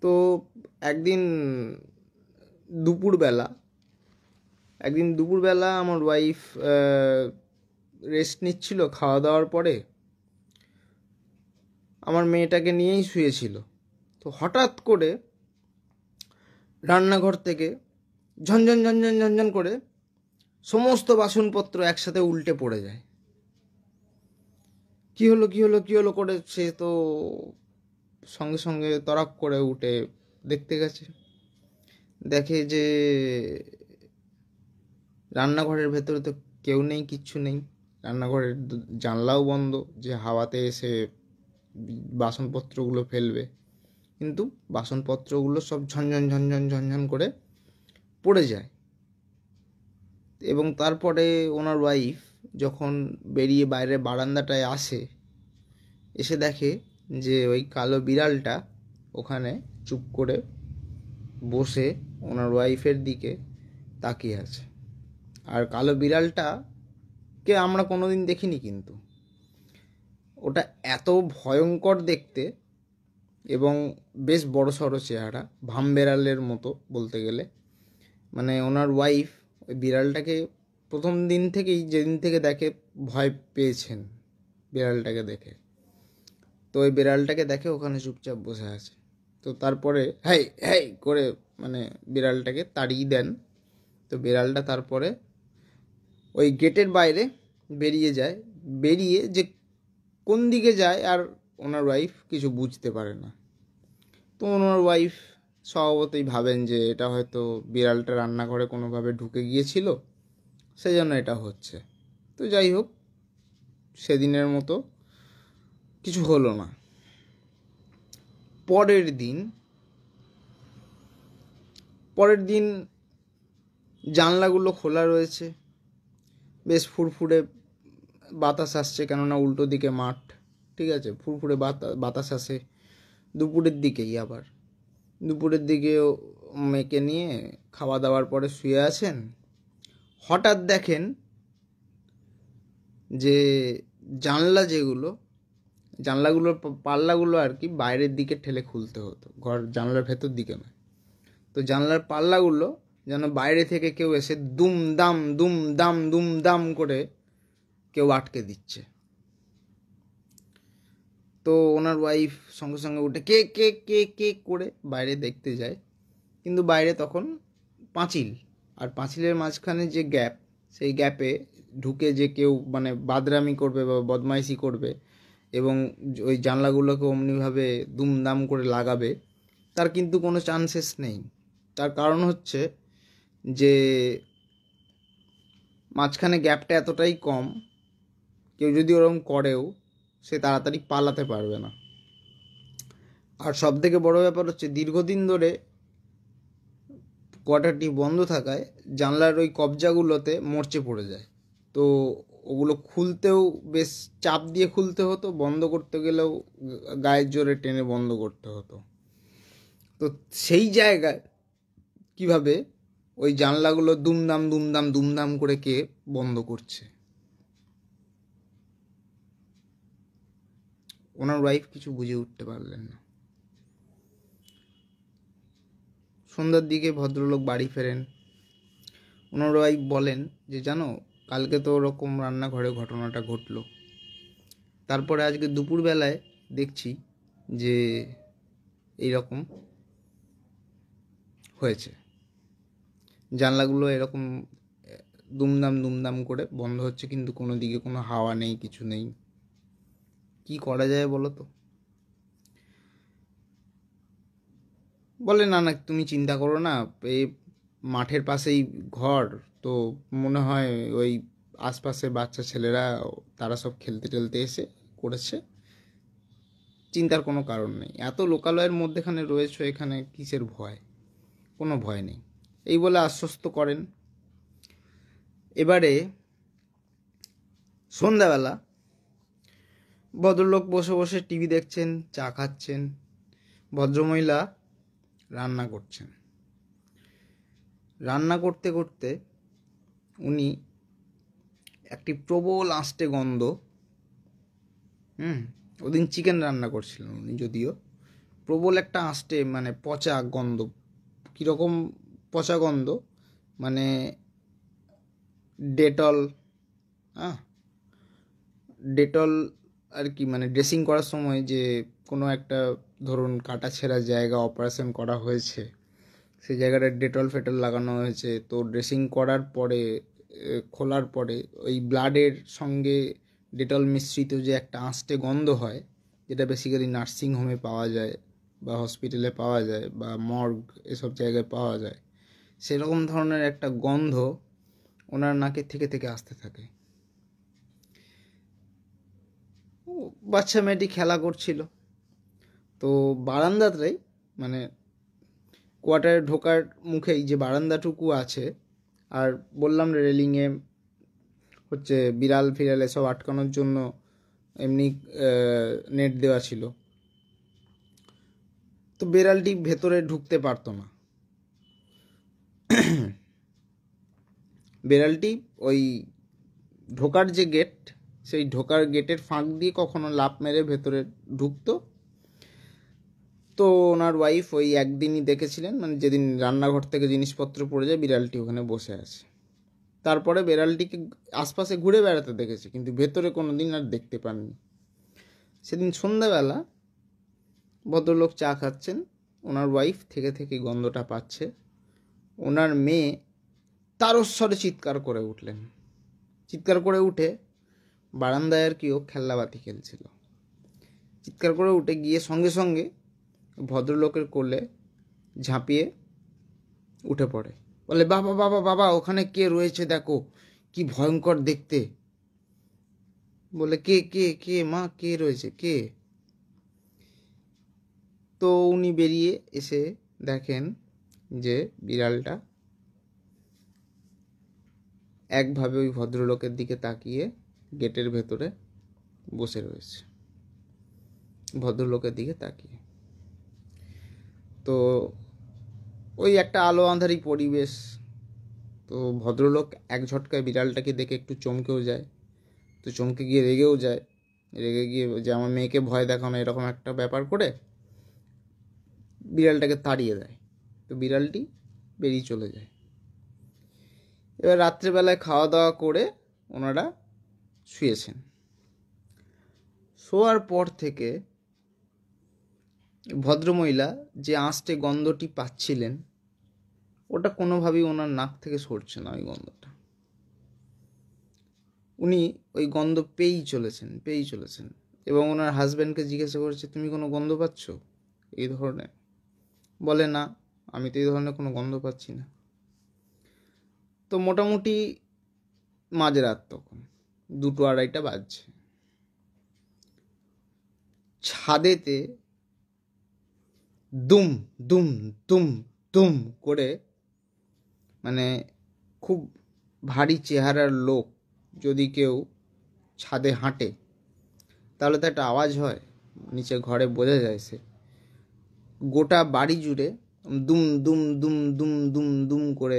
তো একদিন দুপুরবেলা একদিন দুপুরবেলা আমার ওয়াইফ রেস্ট নিচ্ছিল খাওয়া দাওয়ার পরে আমার মেয়েটাকে নিয়েই শুয়েছিল তো হঠাৎ করে রান্নাঘর থেকে ঝনঝন ঝনঝন ঝনঝন করে সমস্ত বাসনপত্র একসাথে উল্টে পড়ে যায় কি হলো কি হলো কি হলো করে সে তো সঙ্গে সঙ্গে তরাক করে উঠে দেখতে গেছে দেখে যে রান্নাঘরের ভেতরে তো কেউ নেই কিচ্ছু নেই রান্নাঘরের জানলাও বন্ধ যে হাওয়াতে এসে বাসনপত্রগুলো ফেলবে কিন্তু বাসনপত্রগুলো সব ঝনঝন ঝনঝন ঝনঝন করে পড়ে যায় এবং তারপরে ওনার ওয়াইফ যখন বেরিয়ে বাইরে বারান্দাটায় আসে এসে দেখে যে ওই কালো বিড়ালটা ওখানে চুপ করে বসে ওনার ওয়াইফের দিকে তাকিয়ে আছে আর কালো বিড়ালটা কে আমরা কোনোদিন দেখিনি কিন্তু ওটা এত ভয়ঙ্কর দেখতে এবং বেশ বড় সড়ো চেহারা ভাম বেড়ালের মতো বলতে গেলে মানে ওনার ওয়াইফ ওই বিড়ালটাকে প্রথম দিন থেকেই যেদিন থেকে দেখে ভয় পেয়েছেন বিড়ালটাকে দেখে তো ওই বিড়ালটাকে দেখে ওখানে চুপচাপ বসে আছে তো তারপরে হ্যাই হ্যাঁ করে মানে বিড়ালটাকে তাড়িয়ে দেন তো বিড়ালটা তারপরে ওই গেটের বাইরে বেরিয়ে যায় বেরিয়ে যে কোন দিকে যায় আর ওনার ওয়াইফ কিছু বুঝতে পারে না তো ওনার ওয়াইফ স্বভাবতই ভাবেন যে এটা হয়তো বিড়ালটা রান্নাঘরে কোনোভাবে ঢুকে গিয়েছিল সেজন্য এটা হচ্ছে তো যাই হোক সেদিনের মতো কিছু হলো না পরের দিন পরের দিন জানলাগুলো খোলা রয়েছে বেশ ফুরফুরে বাতাস আসছে কেননা উল্টো দিকে মাঠ ঠিক আছে ফুরফুরে বাতাস আসে দুপুরের দিকেই আবার দুপুরের দিকেও মেয়েকে নিয়ে খাওয়া দাওয়ার পরে শুয়ে আছেন হঠাৎ দেখেন যে জানলা যেগুলো জানলাগুলোর পাল্লাগুলো আর কি বাইরের দিকে ঠেলে খুলতে হতো ঘর জানলার ভেতর দিকে নয় তো জানলার পাল্লাগুলো যেন বাইরে থেকে কেউ এসে দুম দাম দুম দাম দুম দাম করে কেউ আটকে দিচ্ছে তো ওনার ওয়াইফ সঙ্গে সঙ্গে উঠে কে কে কে কে করে বাইরে দেখতে যায় কিন্তু বাইরে তখন পাঁচিল আর পাঁচিলের মাঝখানে যে গ্যাপ সেই গ্যাপে ঢুকে যে কেউ মানে বাদরামি করবে বা বদমাইশি করবে এবং ওই জানলাগুলোকে অমনিভাবে দুমদাম করে লাগাবে তার কিন্তু কোনো চান্সেস নেই তার কারণ হচ্ছে যে মাঝখানে গ্যাপটা এতটাই কম কেউ যদি ওরকম করেও সে তাড়াতাড়ি পালাতে পারবে না আর সব থেকে বড় ব্যাপার হচ্ছে দীর্ঘদিন ধরে কোয়ার্টারটি বন্ধ থাকায় জানলার ওই কবজাগুলোতে মরচে পড়ে যায় তো ওগুলো খুলতেও বেশ চাপ দিয়ে খুলতে হতো বন্ধ করতে গেলেও গায়ের জোরে টেনে বন্ধ করতে হতো তো সেই জায়গায় কিভাবে ওই জানলাগুলো দুমদাম দুমদাম দুমদাম করে কে বন্ধ করছে ওনার ওয়াইফ কিছু বুঝে উঠতে পারলেন না সন্ধ্যার দিকে ভদ্রলোক বাড়ি ফেরেন ওনার ওয়াইফ বলেন যে জানো কালকে তো ওরকম রান্নাঘরে ঘটনাটা ঘটলো তারপরে আজকে দুপুরবেলায় দেখছি যে এইরকম হয়েছে জানলাগুলো এরকম দুমদাম দুমদাম করে বন্ধ হচ্ছে কিন্তু কোনো দিকে কোনো হাওয়া নেই কিছু নেই কি করা যায় বলো তো বলে না না তুমি চিন্তা করো না এই মাঠের পাশেই ঘর তো মনে হয় ওই আশপাশের বাচ্চা ছেলেরা তারা সব খেলতে টেলতে এসে করেছে চিন্তার কোনো কারণ নেই এত লোকালয়ের মধ্যেখানে রয়েছে এখানে কিসের ভয় কোনো ভয় নেই এই বলে আশ্বস্ত করেন এবারে সন্ধ্যাবেলা ভদ্রলোক বসে বসে টিভি দেখছেন চা খাচ্ছেন ভদ্রমহিলা রান্না করছেন রান্না করতে করতে উনি একটি প্রবল আষ্টে গন্ধ হুম ওদিন চিকেন রান্না করছিলেন উনি যদিও প্রবল একটা আষ্টে মানে পচা গন্ধ কীরকম পচা গন্ধ মানে ডেটল হ্যাঁ ডেটল আর কি মানে ড্রেসিং করার সময় যে কোনো একটা ধরুন কাটা ছেঁড়া জায়গা অপারেশন করা হয়েছে সে জায়গাটা ডেটল ফেটল লাগানো হয়েছে তো ড্রেসিং করার পরে খোলার পরে ওই ব্লাডের সঙ্গে ডেটল মিশ্রিত যে একটা আঁচটে গন্ধ হয় যেটা বেসিক্যালি নার্সিং হোমে পাওয়া যায় বা হসপিটালে পাওয়া যায় বা মর্গ এসব জায়গায় পাওয়া যায় সেরকম ধরনের একটা গন্ধ ওনার নাকের থেকে থেকে আসতে থাকে বাচ্চা মেয়েটি খেলা করছিল তো বারান্দাতেই মানে কোয়ার্টারে ঢোকার মুখেই যে বারান্দাটুকু আছে আর বললাম রেলিংয়ে হচ্ছে বিড়াল ফিরাল এসব আটকানোর জন্য এমনি নেট দেওয়া ছিল তো বিড়ালটি ভেতরে ঢুকতে পারতো না বেড়ালটি ওই ঢোকার যে গেট সেই ঢোকার গেটের ফাঁক দিয়ে কখনো লাভ মেরে ভেতরে ঢুকতো তো ওনার ওয়াইফ ওই একদিনই দেখেছিলেন মানে যেদিন রান্নাঘর থেকে জিনিসপত্র পড়ে যায় বিড়ালটি ওখানে বসে আছে তারপরে বিড়ালটিকে আশপাশে ঘুরে বেড়াতে দেখেছে কিন্তু ভেতরে কোনো দিন আর দেখতে পাননি সেদিন সন্ধ্যাবেলা ভদ্রলোক চা খাচ্ছেন ওনার ওয়াইফ থেকে থেকে গন্ধটা পাচ্ছে ওনার মেয়ে তারস্বরে চিৎকার করে উঠলেন চিৎকার করে উঠে বারান্দায় আর কি ও বাতি খেলছিল চিৎকার করে উঠে গিয়ে সঙ্গে সঙ্গে ভদ্রলোকের কোলে ঝাঁপিয়ে উঠে পড়ে বলে বাবা বাবা বাবা ওখানে কে রয়েছে দেখো কি ভয়ঙ্কর দেখতে বলে কে কে কে মা কে রয়েছে কে তো উনি বেরিয়ে এসে দেখেন যে বিড়ালটা একভাবে ওই ভদ্রলোকের দিকে তাকিয়ে গেটের ভেতরে বসে রয়েছে ভদ্রলোকের দিকে তাকিয়ে তো ওই একটা আলো আঁধারি পরিবেশ তো ভদ্রলোক এক ঝটকায় বিড়ালটাকে দেখে একটু চমকেও যায় তো চমকে গিয়ে রেগেও যায় রেগে গিয়ে যে আমার মেয়েকে ভয় দেখানো এরকম একটা ব্যাপার করে বিড়ালটাকে তাড়িয়ে দেয় তো বিড়ালটি বেরিয়ে চলে যায় এবার রাত্রেবেলায় খাওয়া দাওয়া করে ওনারা শুয়েছেন শোয়ার পর থেকে ভদ্রমহিলা যে আঁচটে গন্ধটি পাচ্ছিলেন ওটা কোনোভাবেই ওনার নাক থেকে সরছে না ওই গন্ধটা উনি ওই গন্ধ পেয়েই চলেছেন পেয়েই চলেছেন এবং ওনার হাজব্যান্ডকে জিজ্ঞাসা করেছে তুমি কোনো গন্ধ পাচ্ছ এই ধরনের বলে না আমি তো এই ধরনের কোনো গন্ধ পাচ্ছি না তো মোটামুটি মাঝরাত তখন দুটো আড়াইটা বাজছে ছাদেতে দুম দুম দুম দুম করে মানে খুব ভারী চেহারার লোক যদি কেউ ছাদে হাঁটে তাহলে তো একটা আওয়াজ হয় নিচে ঘরে বোঝা যায় সে গোটা বাড়ি জুড়ে দুম দুম দুম দুম দুম দুম করে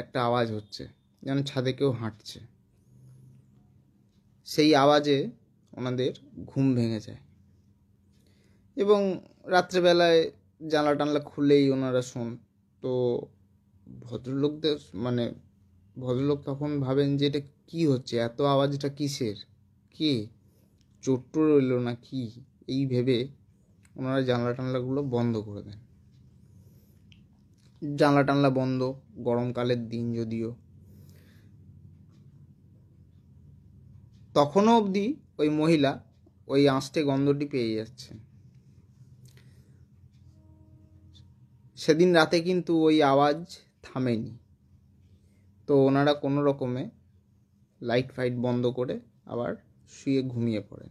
একটা আওয়াজ হচ্ছে যেন ছাদে কেউ হাঁটছে সেই আওয়াজে ওনাদের ঘুম ভেঙে যায় এবং রাত্রেবেলায় জানলা টানলা খুলেই ওনারা শোন তো ভদ্রলোকদের মানে ভদ্রলোক তখন ভাবেন যে এটা কী হচ্ছে এত আওয়াজটা কিসের কে চোট্ট রইল না কি এই ভেবে ওনারা জানলা টানলাগুলো বন্ধ করে দেন জানলা টানলা বন্ধ গরমকালের দিন যদিও তখনও অবধি ওই মহিলা ওই আঁশটে গন্ধটি পেয়ে যাচ্ছে সেদিন রাতে কিন্তু ওই আওয়াজ থামেনি তো ওনারা কোনো রকমে লাইট ফাইট বন্ধ করে আবার শুয়ে ঘুমিয়ে পড়েন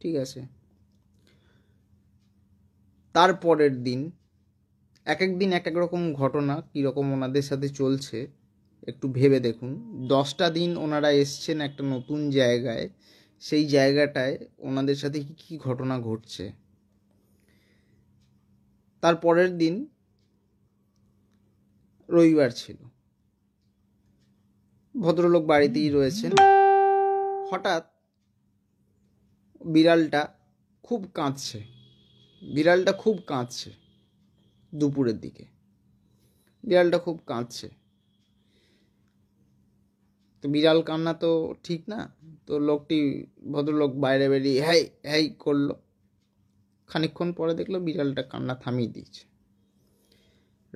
ঠিক আছে তারপরের দিন এক এক দিন এক এক রকম ঘটনা কীরকম ওনাদের সাথে চলছে একটু ভেবে দেখুন দশটা দিন ওনারা এসছেন একটা নতুন জায়গায় সেই জায়গাটায় ওনাদের সাথে কি কী ঘটনা ঘটছে তার পরের দিন রবিবার ছিল ভদ্রলোক বাড়িতেই রয়েছেন হঠাৎ বিড়ালটা খুব কাঁদছে বিড়ালটা খুব কাঁদছে দুপুরের দিকে বিড়ালটা খুব কাঁদছে তো বিড়াল কান্না তো ঠিক না তো লোকটি ভদ্রলোক বাইরে বেরিয়ে হ্যাই হ্যাই করলো খানিক্ষণ পরে দেখলো বিড়ালটা কান্না থামিয়ে দিয়েছে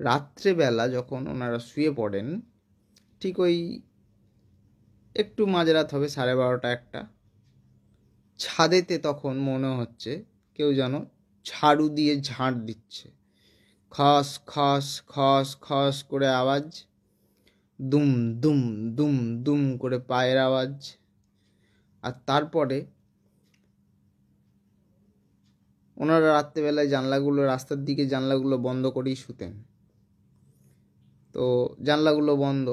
রাত্রেবেলা যখন ওনারা শুয়ে পড়েন ঠিক ওই একটু মাঝরাত হবে সাড়ে বারোটা একটা ছাদেতে তখন মনে হচ্ছে কেউ যেন ঝাড়ু দিয়ে ঝাঁট দিচ্ছে খস খস খস খস করে আওয়াজ দুম দুম দুম দুম করে পায়ের আওয়াজ আর তারপরে ওনারা রাত্রেবেলায় জানলাগুলো রাস্তার দিকে জানলাগুলো বন্ধ করেই শুতেন তো জানলাগুলো বন্ধ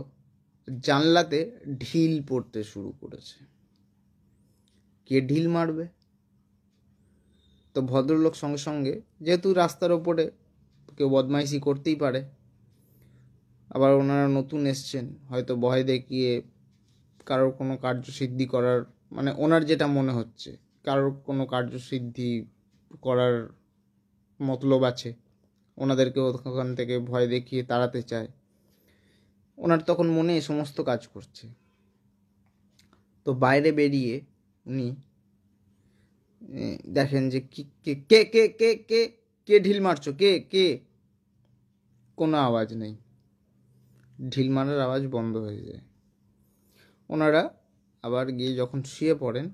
জানলাতে ঢিল পড়তে শুরু করেছে কে ঢিল মারবে তো ভদ্রলোক সঙ্গে সঙ্গে যেহেতু রাস্তার ওপরে কেউ বদমাইশি করতেই পারে আবার ওনারা নতুন এসছেন হয়তো ভয় দেখিয়ে কারোর কোনো কার্যসিদ্ধি করার মানে ওনার যেটা মনে হচ্ছে কারোর কোনো কার্যসিদ্ধি করার মতলব আছে ওনাদেরকে ওখান থেকে ভয় দেখিয়ে তাড়াতে চায় ওনার তখন মনে সমস্ত কাজ করছে তো বাইরে বেরিয়ে উনি দেখেন যে কি কে কে কে কে কে ঢিল মারছো কে কে কোনো আওয়াজ নেই ঢিল মারার আওয়াজ বন্ধ হয়ে যায় ওনারা আবার গিয়ে যখন শুয়ে পড়েন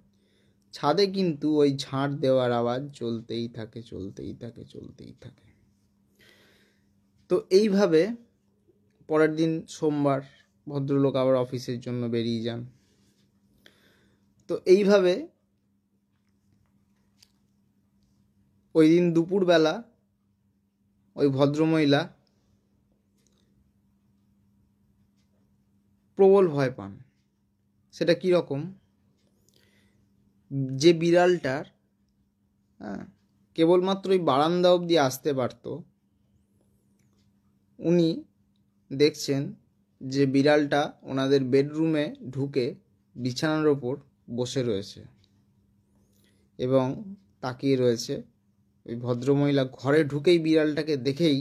ছাদে কিন্তু ওই ঝাঁট দেওয়ার আওয়াজ চলতেই থাকে চলতেই থাকে চলতেই থাকে তো এইভাবে পরের দিন সোমবার ভদ্রলোক আবার অফিসের জন্য বেরিয়ে যান তো এইভাবে ওই দিন দুপুরবেলা ওই ভদ্রমহিলা প্রবল ভয় পান সেটা কীরকম যে বিড়ালটার হ্যাঁ কেবলমাত্র ওই বারান্দা অবধি আসতে পারত উনি দেখছেন যে বিড়ালটা ওনাদের বেডরুমে ঢুকে বিছানার ওপর বসে রয়েছে এবং তাকিয়ে রয়েছে ওই ভদ্রমহিলা ঘরে ঢুকেই বিড়ালটাকে দেখেই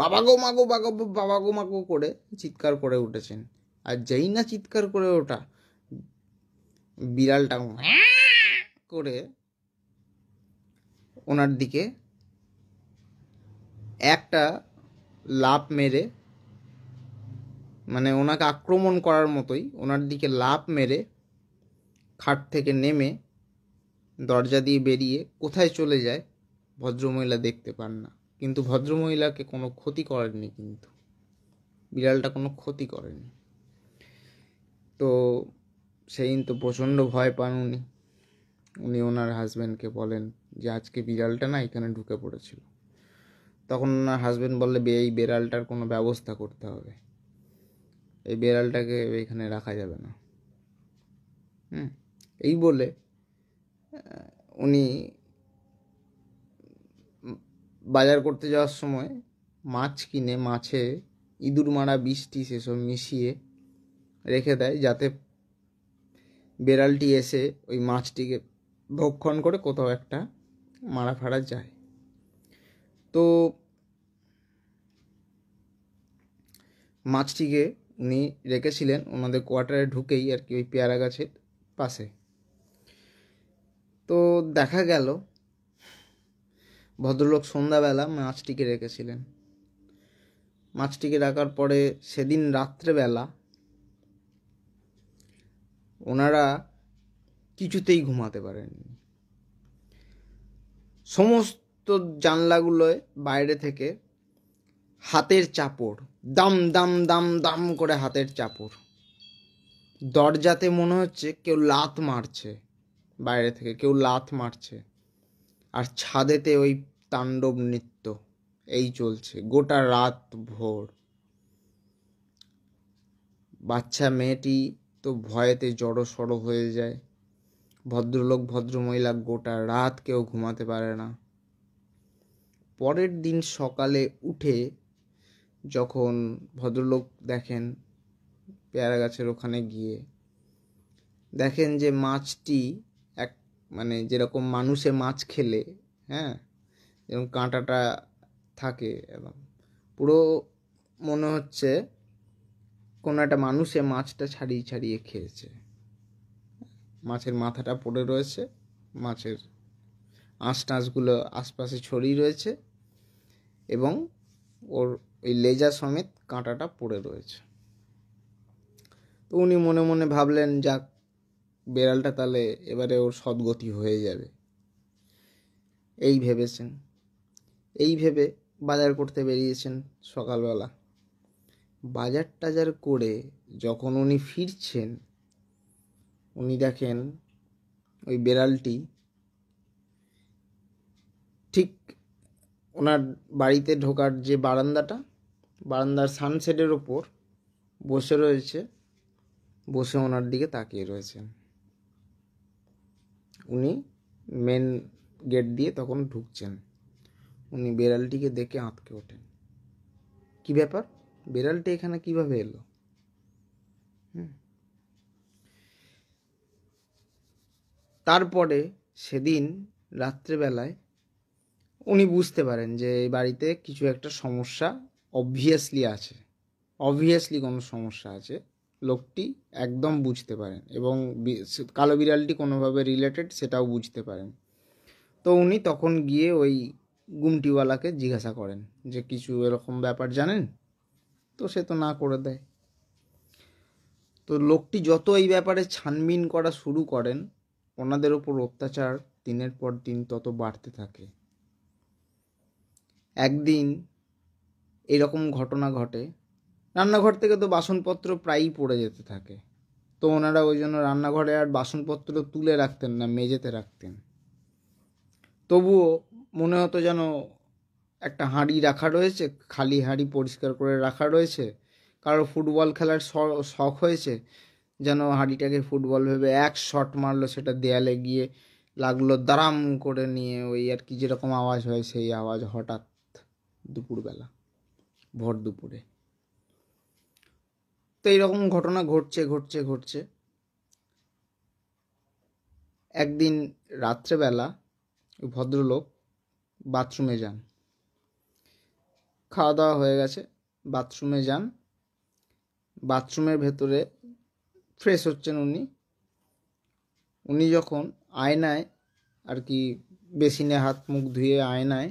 বাবা গো মাগো বাগো বাবা গো মাগো করে চিৎকার করে উঠেছেন আর যেই না চিৎকার করে ওটা বিড়ালটা করে ওনার দিকে একটা লাভ মেরে মানে ওনাকে আক্রমণ করার মতোই ওনার দিকে লাভ মেরে খাট থেকে নেমে দরজা দিয়ে বেরিয়ে কোথায় চলে যায় ভদ্রমহিলা দেখতে পান না কিন্তু ভদ্রমহিলাকে কোনো ক্ষতি করেননি কিন্তু বিড়ালটা কোনো ক্ষতি করেনি তো সেদিন তো প্রচণ্ড ভয় পান উনি উনি ওনার হাজব্যান্ডকে বলেন যে আজকে বিড়ালটা না এখানে ঢুকে পড়েছিল তখন ওনার হাজব্যান্ড বললে এই বিড়ালটার কোনো ব্যবস্থা করতে হবে এই বিড়ালটাকে এখানে রাখা যাবে না হুম এই বলে উনি বাজার করতে যাওয়ার সময় মাছ কিনে মাছে ইঁদুর মারা বৃষ্টি সেসব মিশিয়ে রেখে দেয় যাতে বেড়ালটি এসে ওই মাছটিকে ভক্ষণ করে কোথাও একটা মারা ফাড়া যায় তো মাছটিকে উনি রেখেছিলেন ওনাদের কোয়ার্টারে ঢুকেই আর কি ওই পেয়ারা গাছের পাশে তো দেখা গেল ভদ্রলোক সন্ধ্যাবেলা মাছটিকে রেখেছিলেন মাছটিকে রাখার পরে সেদিন রাত্রেবেলা ওনারা কিছুতেই ঘুমাতে পারেননি সমস্ত জানলাগুলোয় বাইরে থেকে হাতের চাপড় দাম দাম দাম দাম করে হাতের চাপড় দরজাতে মনে হচ্ছে কেউ লাত মারছে বাইরে থেকে কেউ লাত মারছে আর ছাদেতে ওই তাণ্ডব নৃত্য এই চলছে গোটা রাত ভোর বাচ্চা মেয়েটি তো ভয়েতে জড়ো সড়ো হয়ে যায় ভদ্রলোক ভদ্রমহিলা গোটা রাত কেউ ঘুমাতে পারে না পরের দিন সকালে উঠে যখন ভদ্রলোক দেখেন পেয়ারা গাছের ওখানে গিয়ে দেখেন যে মাছটি এক মানে যেরকম মানুষে মাছ খেলে হ্যাঁ যেরকম কাঁটাটা থাকে এবং পুরো মনে হচ্ছে কোনো একটা মানুষে মাছটা ছাড়িয়ে ছাড়িয়ে খেয়েছে মাছের মাথাটা পড়ে রয়েছে মাছের আঁশ টাঁশগুলো আশপাশে ছড়িয়ে রয়েছে এবং ওর ওই লেজা সমেত কাঁটাটা পড়ে রয়েছে তো উনি মনে মনে ভাবলেন যাক বেড়ালটা তাহলে এবারে ওর সদ্গতি হয়ে যাবে এই ভেবেছেন এই ভেবে বাজার করতে বেরিয়েছেন সকালবেলা বাজার টাজার করে যখন উনি ফিরছেন উনি দেখেন ওই বেড়ালটি ঠিক ওনার বাড়িতে ঢোকার যে বারান্দাটা বারান্দার সানসেটের ওপর বসে রয়েছে বসে ওনার দিকে তাকিয়ে রয়েছেন উনি মেন গেট দিয়ে তখন ঢুকছেন উনি বেড়ালটিকে দেখে আঁতকে ওঠেন কী ব্যাপার বিড়ালটি এখানে কিভাবে এলো তারপরে সেদিন রাত্রেবেলায় উনি বুঝতে পারেন যে এই বাড়িতে কিছু একটা সমস্যা অবভিয়াসলি আছে অবভিয়াসলি কোনো সমস্যা আছে লোকটি একদম বুঝতে পারেন এবং কালো বিড়ালটি কোনোভাবে রিলেটেড সেটাও বুঝতে পারেন তো উনি তখন গিয়ে ওই গুমটিওয়ালাকে জিজ্ঞাসা করেন যে কিছু এরকম ব্যাপার জানেন তো সে তো না করে দেয় তো লোকটি যত এই ব্যাপারে ছানবিন করা শুরু করেন ওনাদের ওপর অত্যাচার দিনের পর দিন তত বাড়তে থাকে একদিন এরকম ঘটনা ঘটে রান্নাঘর থেকে তো বাসনপত্র প্রায়ই পড়ে যেতে থাকে তো ওনারা ওই জন্য রান্নাঘরে আর বাসনপত্র তুলে রাখতেন না মেঝেতে রাখতেন তবুও মনে হতো যেন একটা হাঁড়ি রাখা রয়েছে খালি হাঁড়ি পরিষ্কার করে রাখা রয়েছে কারো ফুটবল খেলার শখ হয়েছে যেন হাঁড়িটাকে ফুটবল ভেবে এক শট মারলো সেটা দেয়ালে গিয়ে লাগলো দারাম করে নিয়ে ওই আর কি যেরকম আওয়াজ হয় সেই আওয়াজ হঠাৎ দুপুরবেলা ভর দুপুরে তো এইরকম ঘটনা ঘটছে ঘটছে ঘটছে একদিন রাত্রেবেলা ভদ্রলোক বাথরুমে যান খাওয়া দাওয়া হয়ে গেছে বাথরুমে যান বাথরুমের ভেতরে ফ্রেশ হচ্ছেন উনি উনি যখন আয়নায় আর কি বেসিনে হাত মুখ ধুয়ে আয়নায়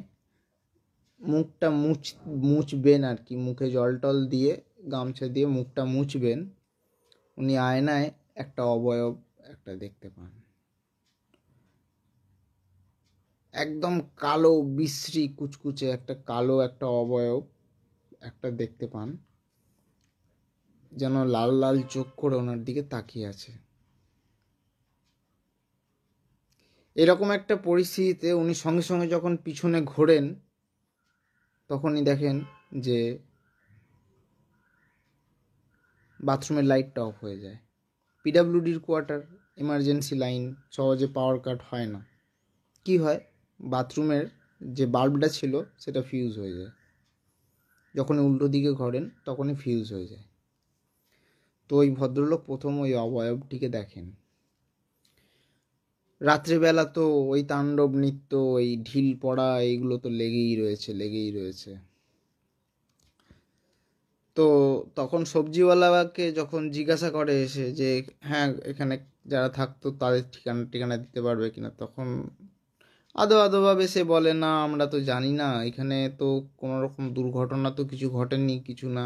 মুখটা মুছ মুছবেন আর কি মুখে জল টল দিয়ে গামছা দিয়ে মুখটা মুছবেন উনি আয়নায় একটা অবয়ব একটা দেখতে পান একদম কালো বিশ্রী কুচকুচে একটা কালো একটা অবয়ব একটা দেখতে পান যেন লাল লাল চোখ করে ওনার দিকে তাকিয়ে আছে এরকম একটা পরিস্থিতিতে উনি সঙ্গে সঙ্গে যখন পিছনে ঘোরেন তখনই দেখেন যে বাথরুমের লাইটটা অফ হয়ে যায় পিডাব্লিউডির কোয়ার্টার এমার্জেন্সি লাইন সহজে পাওয়ার কাট হয় না কি হয় বাথরুমের যে বাল্বটা ছিল সেটা ফিউজ হয়ে যায় যখন উল্টো দিকে ঘরেন তখনই ফিউজ হয়ে যায় তো ওই ভদ্রলোক প্রথম ওই অবয়বটিকে দেখেন রাত্রিবেলা তো ওই তাণ্ডব নৃত্য ওই ঢিল পড়া এইগুলো তো লেগেই রয়েছে লেগেই রয়েছে তো তখন সবজিওয়ালাকে যখন জিজ্ঞাসা করে এসে যে হ্যাঁ এখানে যারা থাকতো তাদের ঠিকানা ঠিকানা দিতে পারবে কিনা তখন আদো আদোভাবে সে বলে না আমরা তো জানি না এখানে তো কোনো রকম দুর্ঘটনা তো কিছু ঘটেনি কিছু না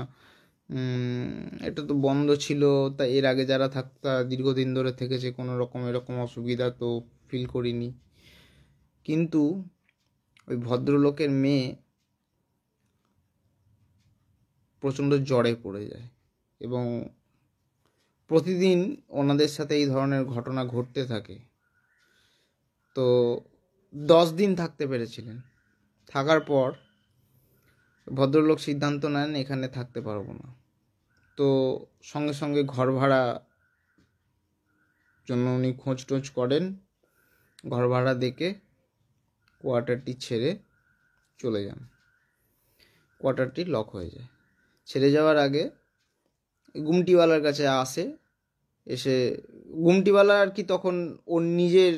এটা তো বন্ধ ছিল তা এর আগে যারা থাকতা দীর্ঘদিন ধরে থেকেছে কোনো রকম এরকম অসুবিধা তো ফিল করিনি কিন্তু ওই ভদ্রলোকের মেয়ে প্রচণ্ড জ্বরে পড়ে যায় এবং প্রতিদিন ওনাদের সাথে এই ধরনের ঘটনা ঘটতে থাকে তো দশ দিন থাকতে পেরেছিলেন থাকার পর ভদ্রলোক সিদ্ধান্ত নেন এখানে থাকতে পারবো না তো সঙ্গে সঙ্গে ঘর ভাড়া জন্য উনি খোঁজ টোঁজ করেন ঘর ভাড়া দেখে কোয়ার্টারটি ছেড়ে চলে যান কোয়ার্টারটি লক হয়ে যায় ছেড়ে যাওয়ার আগে গুমটিওয়ালার কাছে আসে এসে গুমটিওয়ালা আর কি তখন ওর নিজের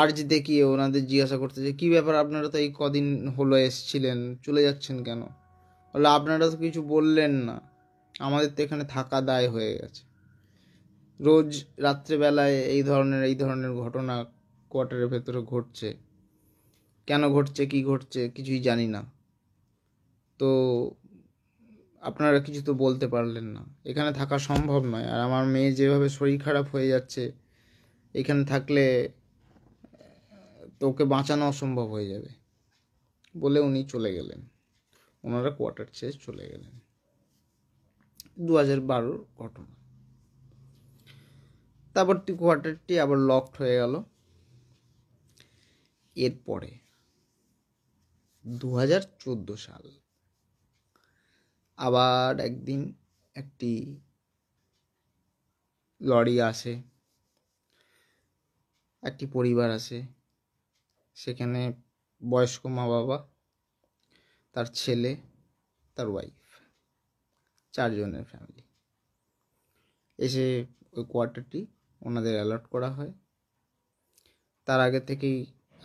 আর্জ দেখিয়ে ওনাদের জিজ্ঞাসা করতে যে কী ব্যাপার আপনারা তো এই কদিন হলো এসছিলেন চলে যাচ্ছেন কেন বলে আপনারা তো কিছু বললেন না আমাদের তো এখানে থাকা দায় হয়ে গেছে রোজ রাত্রেবেলায় এই ধরনের এই ধরনের ঘটনা কোয়ার্টারের ভেতরে ঘটছে কেন ঘটছে কি ঘটছে কিছুই জানি না তো আপনারা কিছু তো বলতে পারলেন না এখানে থাকা সম্ভব নয় আর আমার মেয়ে যেভাবে শরীর খারাপ হয়ে যাচ্ছে এখানে থাকলে তো ওকে বাঁচানো অসম্ভব হয়ে যাবে বলে উনি চলে গেলেন ওনারা কোয়ার্টার চেয়ে চলে গেলেন দু হাজার বারোর ঘটনা তারপর কোয়ার্টারটি আবার লকড হয়ে গেল এরপরে দু হাজার চোদ্দো সাল আবার একদিন একটি লরি আসে একটি পরিবার আছে সেখানে বয়স্ক মা বাবা তার ছেলে তার ওয়াইফ চারজনের ফ্যামিলি এসে ওই কোয়ার্টারটি ওনাদের অ্যালার্ট করা হয় তার আগে থেকেই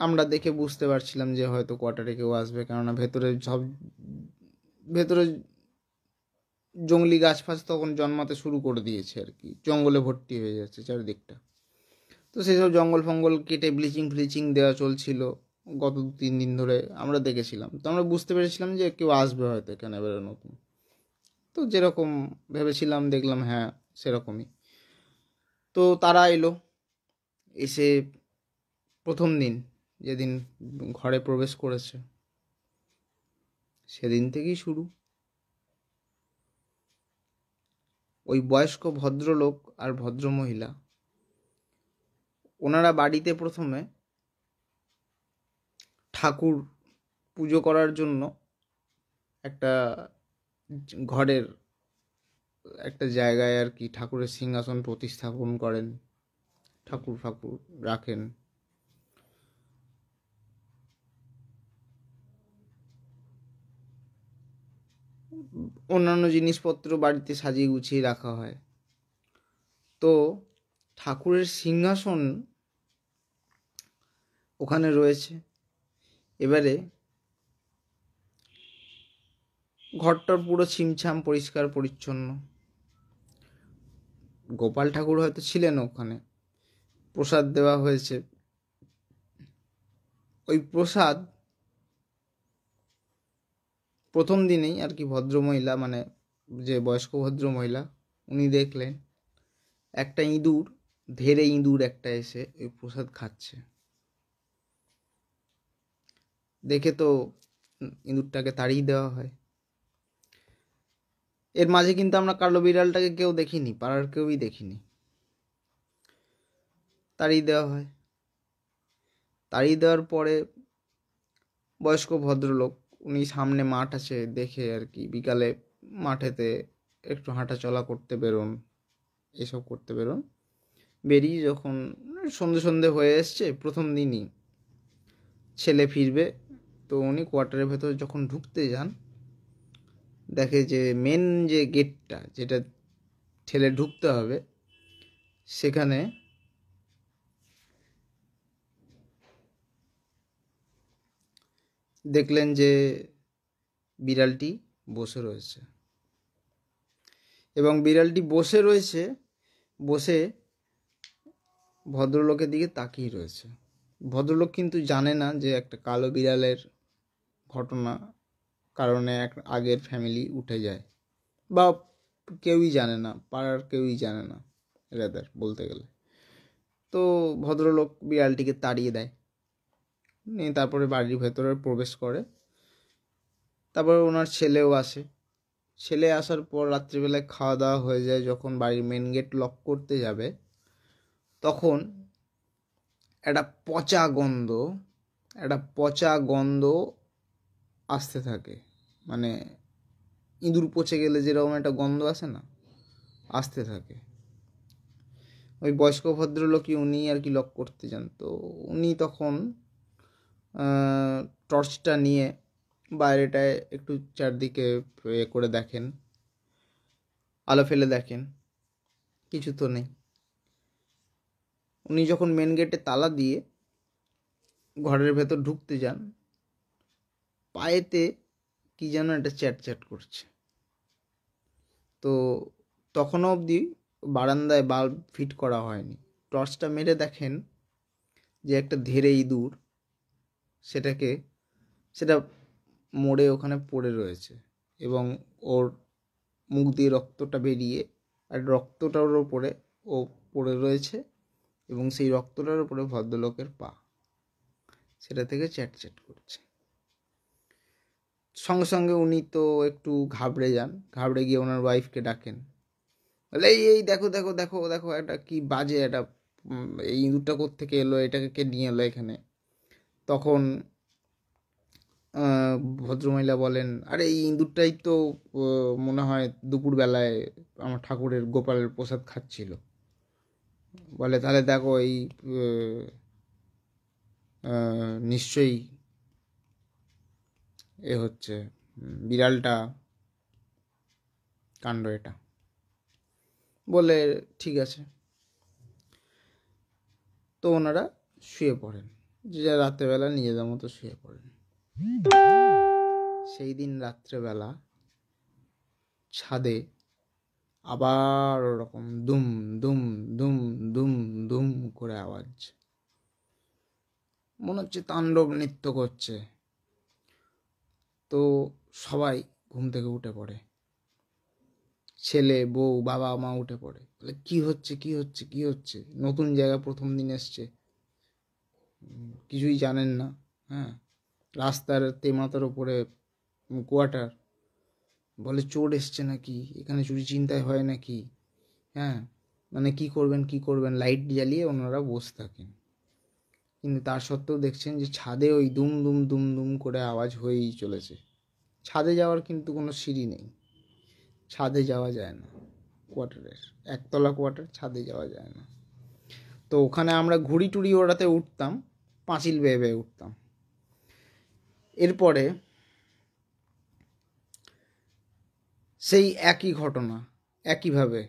আমরা দেখে বুঝতে পারছিলাম যে হয়তো কোয়ার্টারে কেউ আসবে কেননা ভেতরে সব ভেতরে জঙ্গলি গাছ ফাছ তখন জন্মাতে শুরু করে দিয়েছে আর কি জঙ্গলে ভর্তি হয়ে যাচ্ছে চারিদিকটা তো সেই সব জঙ্গল ফঙ্গল কেটে ব্লিচিং ফ্লিচিং দেওয়া চলছিল গত দু তিন দিন ধরে আমরা দেখেছিলাম তো আমরা বুঝতে পেরেছিলাম যে কেউ আসবে হয়তো এখানে এবারে নতুন তো যেরকম ভেবেছিলাম দেখলাম হ্যাঁ সেরকমই তো তারা এলো এসে প্রথম দিন যেদিন ঘরে প্রবেশ করেছে সেদিন থেকেই শুরু ওই বয়স্ক ভদ্রলোক আর ভদ্রমহিলা ওনারা বাড়িতে প্রথমে ঠাকুর পুজো করার জন্য একটা ঘরের একটা জায়গায় আর কি ঠাকুরের সিংহাসন প্রতিস্থাপন করেন ঠাকুর ফাকুর রাখেন অন্যান্য জিনিসপত্র বাড়িতে সাজিয়ে গুছিয়ে রাখা হয় তো ঠাকুরের সিংহাসন ওখানে রয়েছে এবারে ঘরটার পুরো ছিমছাম পরিষ্কার পরিচ্ছন্ন গোপাল ঠাকুর হয়তো ছিলেন ওখানে প্রসাদ দেওয়া হয়েছে ওই প্রসাদ প্রথম দিনেই আর কি ভদ্রমহিলা মানে যে বয়স্ক ভদ্রমহিলা উনি দেখলেন একটা ইঁদুর ধেরে ইঁদুর একটা এসে ওই প্রসাদ খাচ্ছে দেখে তো ইঁদুরটাকে তাড়িয়ে দেওয়া হয় এর মাঝে কিন্তু আমরা কালো বিড়ালটাকে কেউ দেখিনি পাড়ার কেউই দেখিনি তাড়িয়ে দেওয়া হয় তাড়িয়ে দেওয়ার পরে বয়স্ক ভদ্রলোক উনি সামনে মাঠ আছে দেখে আর কি বিকালে মাঠেতে একটু হাঁটাচলা করতে বেরোন এসব করতে বেরোন বেরিয়ে যখন সন্ধে সন্ধে হয়ে এসছে প্রথম দিনই ছেলে ফিরবে তো উনি কোয়ার্টারের ভেতর যখন ঢুকতে যান দেখে যে মেন যে গেটটা যেটা ঠেলে ঢুকতে হবে সেখানে দেখলেন যে বিড়ালটি বসে রয়েছে এবং বিড়ালটি বসে রয়েছে বসে ভদ্রলোকের দিকে তাকিয়ে রয়েছে ভদ্রলোক কিন্তু জানে না যে একটা কালো বিড়ালের ঘটনা কারণে এক আগের ফ্যামিলি উঠে যায় বা কেউই জানে না পাড়ার কেউই জানে না রেদার বলতে গেলে তো ভদ্রলোক বিড়ালটিকে তাড়িয়ে দেয় নিয়ে তারপরে বাড়ির ভেতরে প্রবেশ করে তারপরে ওনার ছেলেও আসে ছেলে আসার পর রাত্রিবেলায় খাওয়া দাওয়া হয়ে যায় যখন বাড়ির মেন গেট লক করতে যাবে তখন একটা পচা গন্ধ একটা পচা গন্ধ আসতে থাকে মানে ইঁদুর পচে গেলে যেরকম একটা গন্ধ আসে না আসতে থাকে ওই বয়স্ক ভদ্রলোকই উনি আর কি লক করতে যান তো উনি তখন টর্চটা নিয়ে বাইরেটায় একটু চারদিকে এ ইয়ে করে দেখেন আলো ফেলে দেখেন কিছু তো নেই উনি যখন মেন গেটে তালা দিয়ে ঘরের ভেতর ঢুকতে যান পায়েতে কি যেন একটা চ্যাট চ্যাট করছে তো তখনও অবধি বারান্দায় বাল্ব ফিট করা হয়নি টর্চটা মেরে দেখেন যে একটা ধেরে ইঁদুর সেটাকে সেটা মোড়ে ওখানে পড়ে রয়েছে এবং ওর মুখ দিয়ে রক্তটা বেরিয়ে আর রক্তটার ওপরে ও পড়ে রয়েছে এবং সেই রক্তটার ওপরে ভদ্রলোকের পা সেটা থেকে চ্যাট চ্যাট করছে সঙ্গে সঙ্গে উনি তো একটু ঘাবড়ে যান ঘাবড়ে গিয়ে ওনার ওয়াইফকে ডাকেন বলে এই এই দেখো দেখো দেখো দেখো একটা কি বাজে একটা এই ইঁদুরটা কোথেকে এলো এটাকে কে নিয়ে এলো এখানে তখন ভদ্রমহিলা বলেন আরে এই ইঁদুরটাই তো মনে হয় দুপুরবেলায় আমার ঠাকুরের গোপালের প্রসাদ খাচ্ছিল বলে তাহলে দেখো এই নিশ্চয়ই এ হচ্ছে বিড়ালটা কাণ্ড এটা বলে ঠিক আছে তো ওনারা শুয়ে পড়েন যে রাত্রেবেলা নিজেদের মতো শুয়ে পড়েন সেই দিন রাত্রেবেলা ছাদে আবার ওরকম দুম দুম দুম দুম দুম করে আওয়াজ মনে হচ্ছে তাণ্ডব নৃত্য করছে তো সবাই ঘুম থেকে উঠে পড়ে ছেলে বউ বাবা মা উঠে পড়ে বলে কী হচ্ছে কি হচ্ছে কি হচ্ছে নতুন জায়গা প্রথম দিন এসছে কিছুই জানেন না হ্যাঁ রাস্তার তেমাতার ওপরে কোয়ার্টার বলে চোর এসছে নাকি এখানে চুরি চিন্তায় হয় নাকি হ্যাঁ মানে কি করবেন কি করবেন লাইট জ্বালিয়ে ওনারা বসে থাকেন কিন্তু তার সত্ত্বেও দেখছেন যে ছাদে ওই দুম দুম দুম দুম করে আওয়াজ হয়েই চলেছে ছাদে যাওয়ার কিন্তু কোনো সিঁড়ি নেই ছাদে যাওয়া যায় না কোয়ার্টারের একতলা কোয়ার্টার ছাদে যাওয়া যায় না তো ওখানে আমরা ঘুড়ি টুড়ি ওড়াতে উঠতাম পাঁচিল বেয়ে বেয়ে উঠতাম এরপরে সেই একই ঘটনা একইভাবে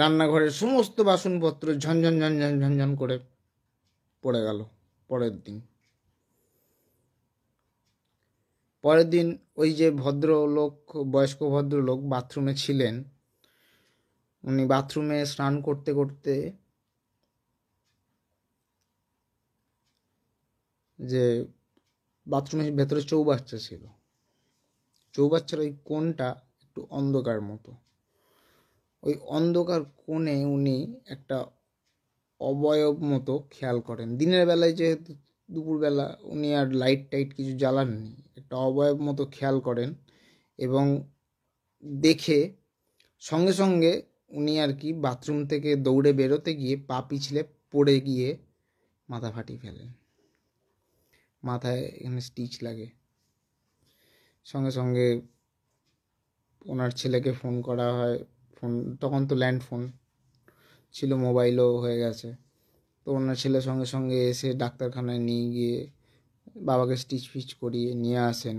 রান্নাঘরের সমস্ত বাসনপত্র ঝনঝন ঝনঝন ঝনঝন করে পড়ে গেল পরের দিন পরের দিন ওই যে ভদ্রলোক বয়স্ক ভদ্রলোক বাথরুমে ছিলেন উনি বাথরুমে স্নান করতে করতে যে বাথরুমের ভেতরে চৌবাচ্চা ছিল চৌবাচ্চার ওই কোণটা একটু অন্ধকার মতো ওই অন্ধকার কোণে উনি একটা অবয়ব মতো খেয়াল করেন দিনের বেলায় যেহেতু দুপুরবেলা উনি আর লাইট টাইট কিছু জ্বালাননি একটা অবয়ব মতো খেয়াল করেন এবং দেখে সঙ্গে সঙ্গে উনি আর কি বাথরুম থেকে দৌড়ে বেরোতে গিয়ে পা পিছলে পড়ে গিয়ে মাথা ফাটি ফেলেন মাথায় এখানে স্টিচ লাগে সঙ্গে সঙ্গে ওনার ছেলেকে ফোন করা হয় ফোন তখন তো ল্যান্ড ফোন ছিল মোবাইলও হয়ে গেছে তো ওনার ছেলের সঙ্গে সঙ্গে এসে ডাক্তারখানায় নিয়ে গিয়ে বাবাকে স্টিচ ফিচ করিয়ে নিয়ে আসেন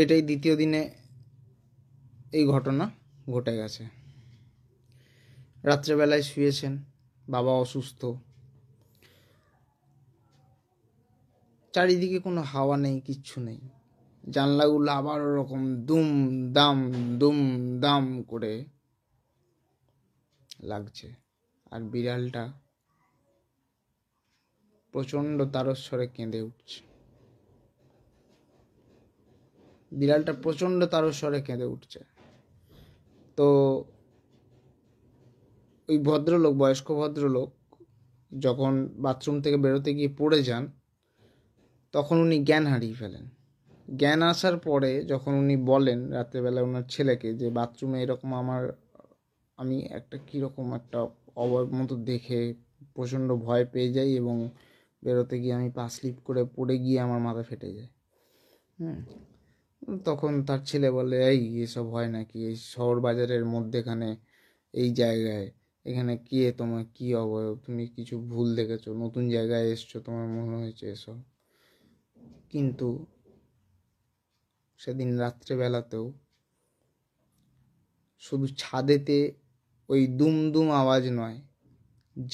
এটাই দ্বিতীয় দিনে এই ঘটনা ঘটে গেছে রাত্রেবেলায় শুয়েছেন বাবা অসুস্থ চারিদিকে কোনো হাওয়া নেই কিচ্ছু নেই জানলাগুলো আবার ওরকম দুম দাম দুম দাম করে লাগছে আর বিড়ালটা প্রচণ্ড তারস্বরে কেঁদে উঠছে বিড়ালটা প্রচণ্ড তারস্বরে কেঁদে উঠছে তো ওই ভদ্রলোক বয়স্ক ভদ্রলোক যখন বাথরুম থেকে বেরোতে গিয়ে পড়ে যান তখন উনি জ্ঞান হারিয়ে ফেলেন জ্ঞান আসার পরে যখন উনি বলেন রাত্রেবেলা ওনার ছেলেকে যে বাথরুমে এরকম আমার আমি একটা কীরকম একটা অবয়ব মতো দেখে প্রচণ্ড ভয় পেয়ে যাই এবং বেরোতে গিয়ে আমি পা স্লিপ করে পড়ে গিয়ে আমার মাথা ফেটে যায় হুম তখন তার ছেলে বলে এই এসব হয় নাকি এই শহর বাজারের মধ্যেখানে এই জায়গায় এখানে কে তোমার কি অবয়ব তুমি কিছু ভুল দেখেছো নতুন জায়গায় এসছো তোমার মনে হয়েছে এসব কিন্তু সেদিন রাত্রেবেলাতেও শুধু ছাদেতে ওই দুম দুম আওয়াজ নয়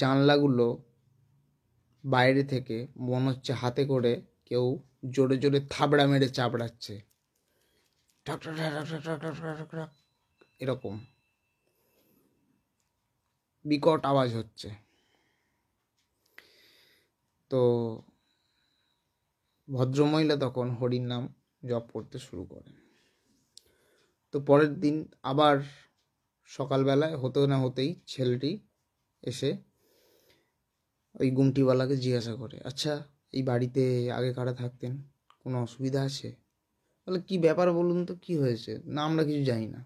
জানলাগুলো বাইরে থেকে মনে হচ্ছে হাতে করে কেউ জোরে জোরে থাবড়া মেরে চাপড়াচ্ছে ঠক এরকম বিকট আওয়াজ হচ্ছে তো ভদ্রমহিলা তখন হরির নাম জব করতে শুরু করেন তো পরের দিন আবার সকালবেলায় হতে না হতেই ছেলেটি এসে ওই গুমটিওয়ালাকে জিজ্ঞাসা করে আচ্ছা এই বাড়িতে আগে কারা থাকতেন কোনো অসুবিধা আছে তাহলে কি ব্যাপার বলুন তো কি হয়েছে না আমরা কিছু জানি না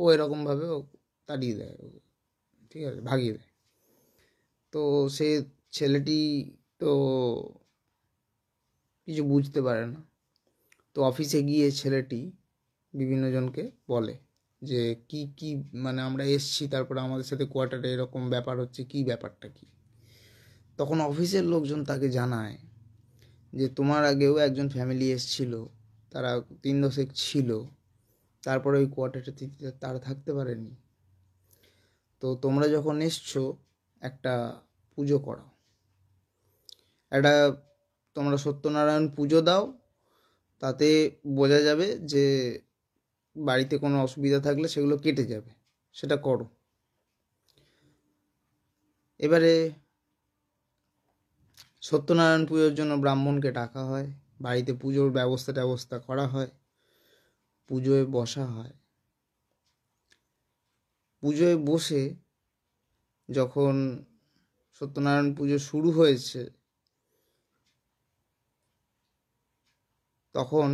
ও এরকমভাবে ও তাড়িয়ে দেয় ঠিক আছে ভাগিয়ে দেয় তো সে ছেলেটি তো কিছু বুঝতে পারে না তো অফিসে গিয়ে ছেলেটি বিভিন্ন জনকে বলে যে কি কি মানে আমরা এসছি তারপরে আমাদের সাথে কোয়ার্টারে এরকম ব্যাপার হচ্ছে কি ব্যাপারটা কি তখন অফিসের লোকজন তাকে জানায় যে তোমার আগেও একজন ফ্যামিলি এসছিল তারা তিন দশেক ছিল তারপরে ওই কোয়ার্টারটাতে তারা থাকতে পারেনি তো তোমরা যখন এসছো একটা পুজো করাও একটা তোমরা সত্যনারায়ণ পুজো দাও তাতে বোঝা যাবে যে বাড়িতে কোনো অসুবিধা থাকলে সেগুলো কেটে যাবে সেটা করো এবারে সত্যনারায়ণ পুজোর জন্য ব্রাহ্মণকে ডাকা হয় বাড়িতে পুজোর ব্যবস্থা ট্যবস্থা করা হয় পুজোয় বসা হয় পুজোয় বসে যখন সত্যনারায়ণ পুজো শুরু হয়েছে তখন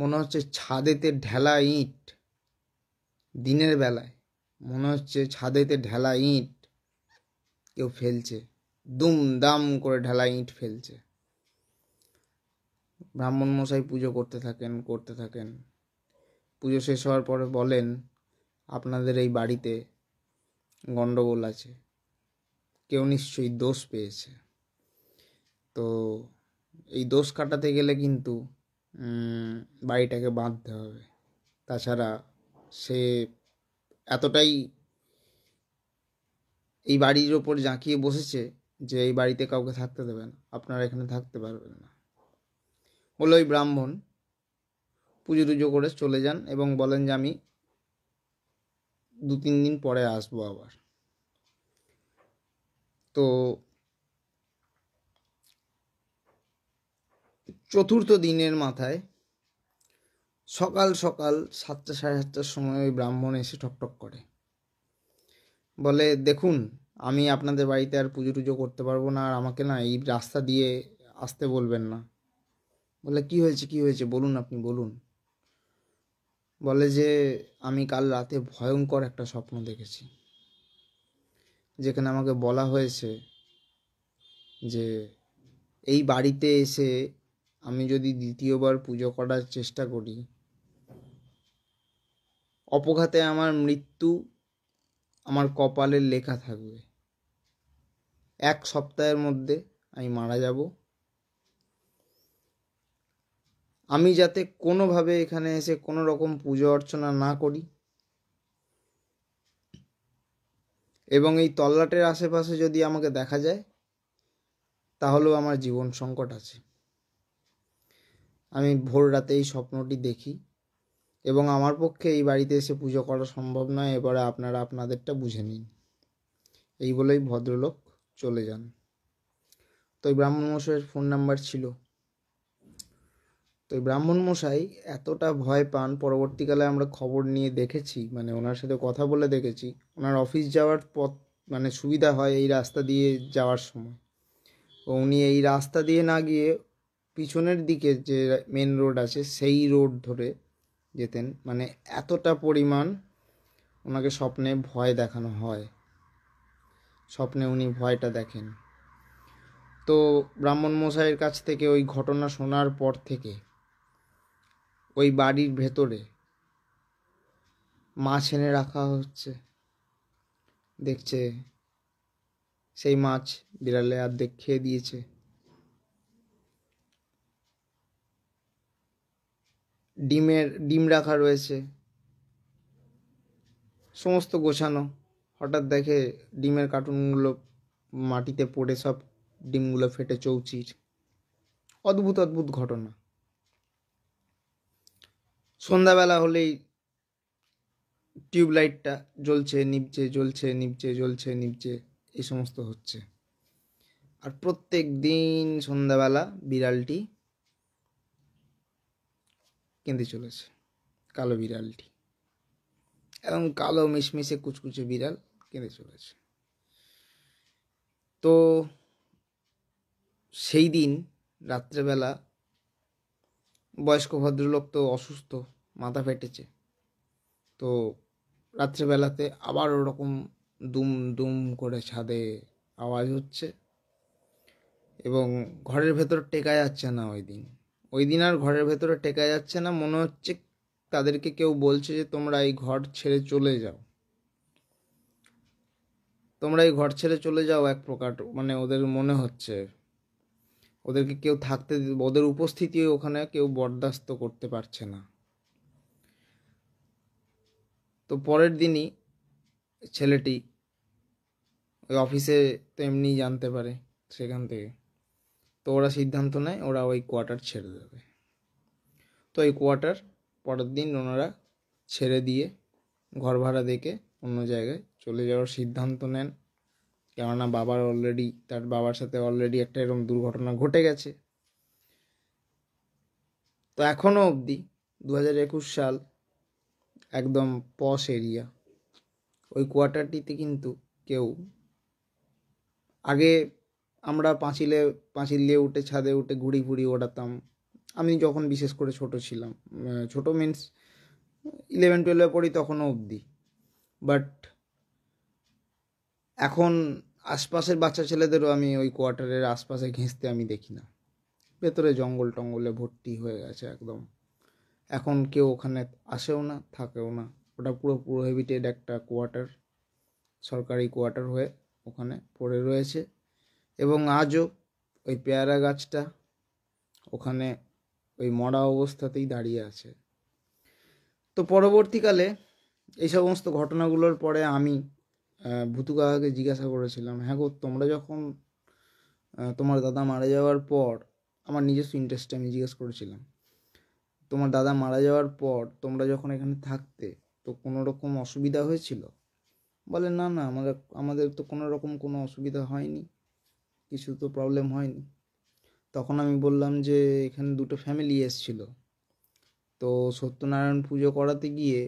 মনে হচ্ছে ছাদেতে ঢেলা ইট দিনের বেলায় মনে হচ্ছে ছাদেতে ঢেলা ইট কেউ ফেলছে দুম দাম করে ঢেলা ইট ফেলছে ব্রাহ্মণ মশাই পুজো করতে থাকেন করতে থাকেন পুজো শেষ হওয়ার পরে বলেন আপনাদের এই বাড়িতে গণ্ডগোল আছে কেউ নিশ্চয়ই দোষ পেয়েছে তো এই দোষ কাটাতে গেলে কিন্তু বাড়িটাকে বাঁধতে হবে তাছাড়া সে এতটাই এই বাড়ির ওপর জাঁকিয়ে বসেছে যে এই বাড়িতে কাউকে থাকতে দেবে না আপনারা এখানে থাকতে পারবেন না হলো ওই ব্রাহ্মণ পুজো টুজো করে চলে যান এবং বলেন যে আমি দু তিন দিন পরে আসবো আবার তো চতুর্থ দিনের মাথায় সকাল সকাল সাতটা সাড়ে সাতটার সময় ওই ব্রাহ্মণ এসে ঠকঠক করে বলে দেখুন আমি আপনাদের বাড়িতে আর পুজো টুজো করতে পারবো না আর আমাকে না এই রাস্তা দিয়ে আসতে বলবেন না বলে কি হয়েছে কি হয়েছে বলুন আপনি বলুন বলে যে আমি কাল রাতে ভয়ঙ্কর একটা স্বপ্ন দেখেছি যেখানে আমাকে বলা হয়েছে যে এই বাড়িতে এসে আমি যদি দ্বিতীয়বার পুজো করার চেষ্টা করি অপঘাতে আমার মৃত্যু আমার কপালের লেখা থাকবে এক সপ্তাহের মধ্যে আমি মারা যাব আমি যাতে কোনোভাবে এখানে এসে কোনো রকম পুজো অর্চনা না করি এবং এই তল্লাটের আশেপাশে যদি আমাকে দেখা যায় তাহলেও আমার জীবন সংকট আছে আমি ভোর রাতে এই স্বপ্নটি দেখি এবং আমার পক্ষে এই বাড়িতে এসে পুজো করা সম্ভব নয় এবারে আপনারা আপনাদেরটা বুঝে নিন এই বলেই ভদ্রলোক চলে যান তো এই ব্রাহ্মণ মশাইয়ের ফোন নাম্বার ছিল তো ব্রাহ্মণ মশাই এতটা ভয় পান পরবর্তীকালে আমরা খবর নিয়ে দেখেছি মানে ওনার সাথে কথা বলে দেখেছি ওনার অফিস যাওয়ার পথ মানে সুবিধা হয় এই রাস্তা দিয়ে যাওয়ার সময় উনি এই রাস্তা দিয়ে না গিয়ে পিছনের দিকে যে মেন রোড আছে সেই রোড ধরে যেতেন মানে এতটা পরিমাণ ওনাকে স্বপ্নে ভয় দেখানো হয় স্বপ্নে উনি ভয়টা দেখেন তো ব্রাহ্মণ মশাইয়ের কাছ থেকে ওই ঘটনা শোনার পর থেকে ওই বাড়ির ভেতরে মাছ এনে রাখা হচ্ছে দেখছে সেই মাছ বিড়ালে অর্ধেক খেয়ে দিয়েছে ডিমের ডিম রাখা রয়েছে সমস্ত গোছানো হঠাৎ দেখে ডিমের কার্টুনগুলো মাটিতে পড়ে সব ডিমগুলো ফেটে চৌচির অদ্ভুত অদ্ভুত ঘটনা সন্ধ্যাবেলা হলেই টিউবলাইটটা জ্বলছে নিবছে জ্বলছে নিবছে জ্বলছে নিবছে এই সমস্ত হচ্ছে আর প্রত্যেক দিন সন্ধ্যাবেলা বিড়ালটি কেঁদে চলেছে কালো বিড়ালটি এবং কালো মিশমিশে কুচকুচে বিড়াল কেঁদে চলেছে তো সেই দিন রাত্রেবেলা বয়স্ক ভদ্রলোক তো অসুস্থ মাথা ফেটেছে তো রাত্রেবেলাতে আবার ওরকম দুম দুম করে ছাদে আওয়াজ হচ্ছে এবং ঘরের ভেতর টেকা যাচ্ছে না ওই দিন ওই দিন আর ঘরের ভেতরে টেকা যাচ্ছে না মনে হচ্ছে তাদেরকে কেউ বলছে যে তোমরা এই ঘর ছেড়ে চলে যাও তোমরা এই ঘর ছেড়ে চলে যাও এক প্রকার মানে ওদের মনে হচ্ছে ওদেরকে কেউ থাকতে ওদের উপস্থিতি ওখানে কেউ বরদাস্ত করতে পারছে না তো পরের দিনই ছেলেটি ওই অফিসে তো এমনি জানতে পারে সেখান থেকে তো ওরা সিদ্ধান্ত নেয় ওরা ওই কোয়ার্টার ছেড়ে দেবে তো এই কোয়ার্টার পরের দিন ওনারা ছেড়ে দিয়ে ঘর ভাড়া দেখে অন্য জায়গায় চলে যাওয়ার সিদ্ধান্ত নেন কেননা বাবার অলরেডি তার বাবার সাথে অলরেডি একটা এরকম দুর্ঘটনা ঘটে গেছে তো এখনও অবধি দু সাল একদম পস এরিয়া ওই কোয়ার্টারটিতে কিন্তু কেউ আগে আমরা পাঁচিলে পাঁচিল দিয়ে উঠে ছাদে উঠে ঘুড়ি ঘুড়ি ওড়াতাম আমি যখন বিশেষ করে ছোট ছিলাম ছোট মিনস ইলেভেন টুয়েলভে পড়ি তখনও অবধি বাট এখন আশপাশের বাচ্চা ছেলেদেরও আমি ওই কোয়ার্টারের আশপাশে ঘেঁচতে আমি দেখি না ভেতরে জঙ্গল টঙ্গলে ভর্তি হয়ে গেছে একদম এখন কেউ ওখানে আসেও না থাকেও না ওটা পুরো প্রোহেবিটেড একটা কোয়ার্টার সরকারি কোয়ার্টার হয়ে ওখানে পড়ে রয়েছে এবং আজও ওই পেয়ারা গাছটা ওখানে ওই মরা অবস্থাতেই দাঁড়িয়ে আছে তো পরবর্তীকালে এই সমস্ত ঘটনাগুলোর পরে আমি ভূতুকাকে জিজ্ঞাসা করেছিলাম হ্যাঁ গো তোমরা যখন তোমার দাদা মারা যাওয়ার পর আমার নিজস্ব ইন্টারেস্টে আমি জিজ্ঞেস করেছিলাম তোমার দাদা মারা যাওয়ার পর তোমরা যখন এখানে থাকতে তো কোনো রকম অসুবিধা হয়েছিল বলে না না আমাদের আমাদের তো কোনো রকম কোনো অসুবিধা হয়নি কিছু তো প্রবলেম হয়নি তখন আমি বললাম যে এখানে দুটো ফ্যামিলি এসছিল তো সত্যনারায়ণ পুজো করাতে গিয়ে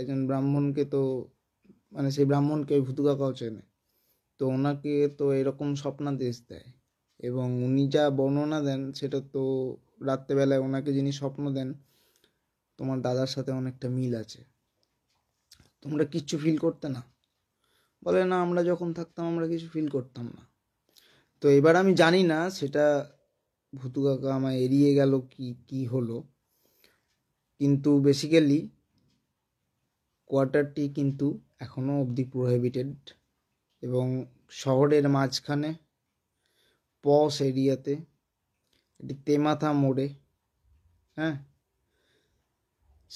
একজন ব্রাহ্মণকে তো মানে সেই ব্রাহ্মণকে ওই ভুতুকা কাউ চেনে তো ওনাকে তো এরকম স্বপ্নাদেশ দেয় এবং উনি যা বর্ণনা দেন সেটা তো রাত্রেবেলায় ওনাকে যিনি স্বপ্ন দেন তোমার দাদার সাথে অনেকটা মিল আছে তোমরা কিচ্ছু ফিল করতে না বলে না আমরা যখন থাকতাম আমরা কিছু ফিল করতাম না তো এবার আমি জানি না সেটা ভুতু কাকা আমায় এড়িয়ে গেল কি কি হলো কিন্তু বেসিক্যালি কোয়ার্টারটি কিন্তু এখনও অবধি প্রোহেবিটেড এবং শহরের মাঝখানে পস এরিয়াতে একটি তেমাথা মোড়ে হ্যাঁ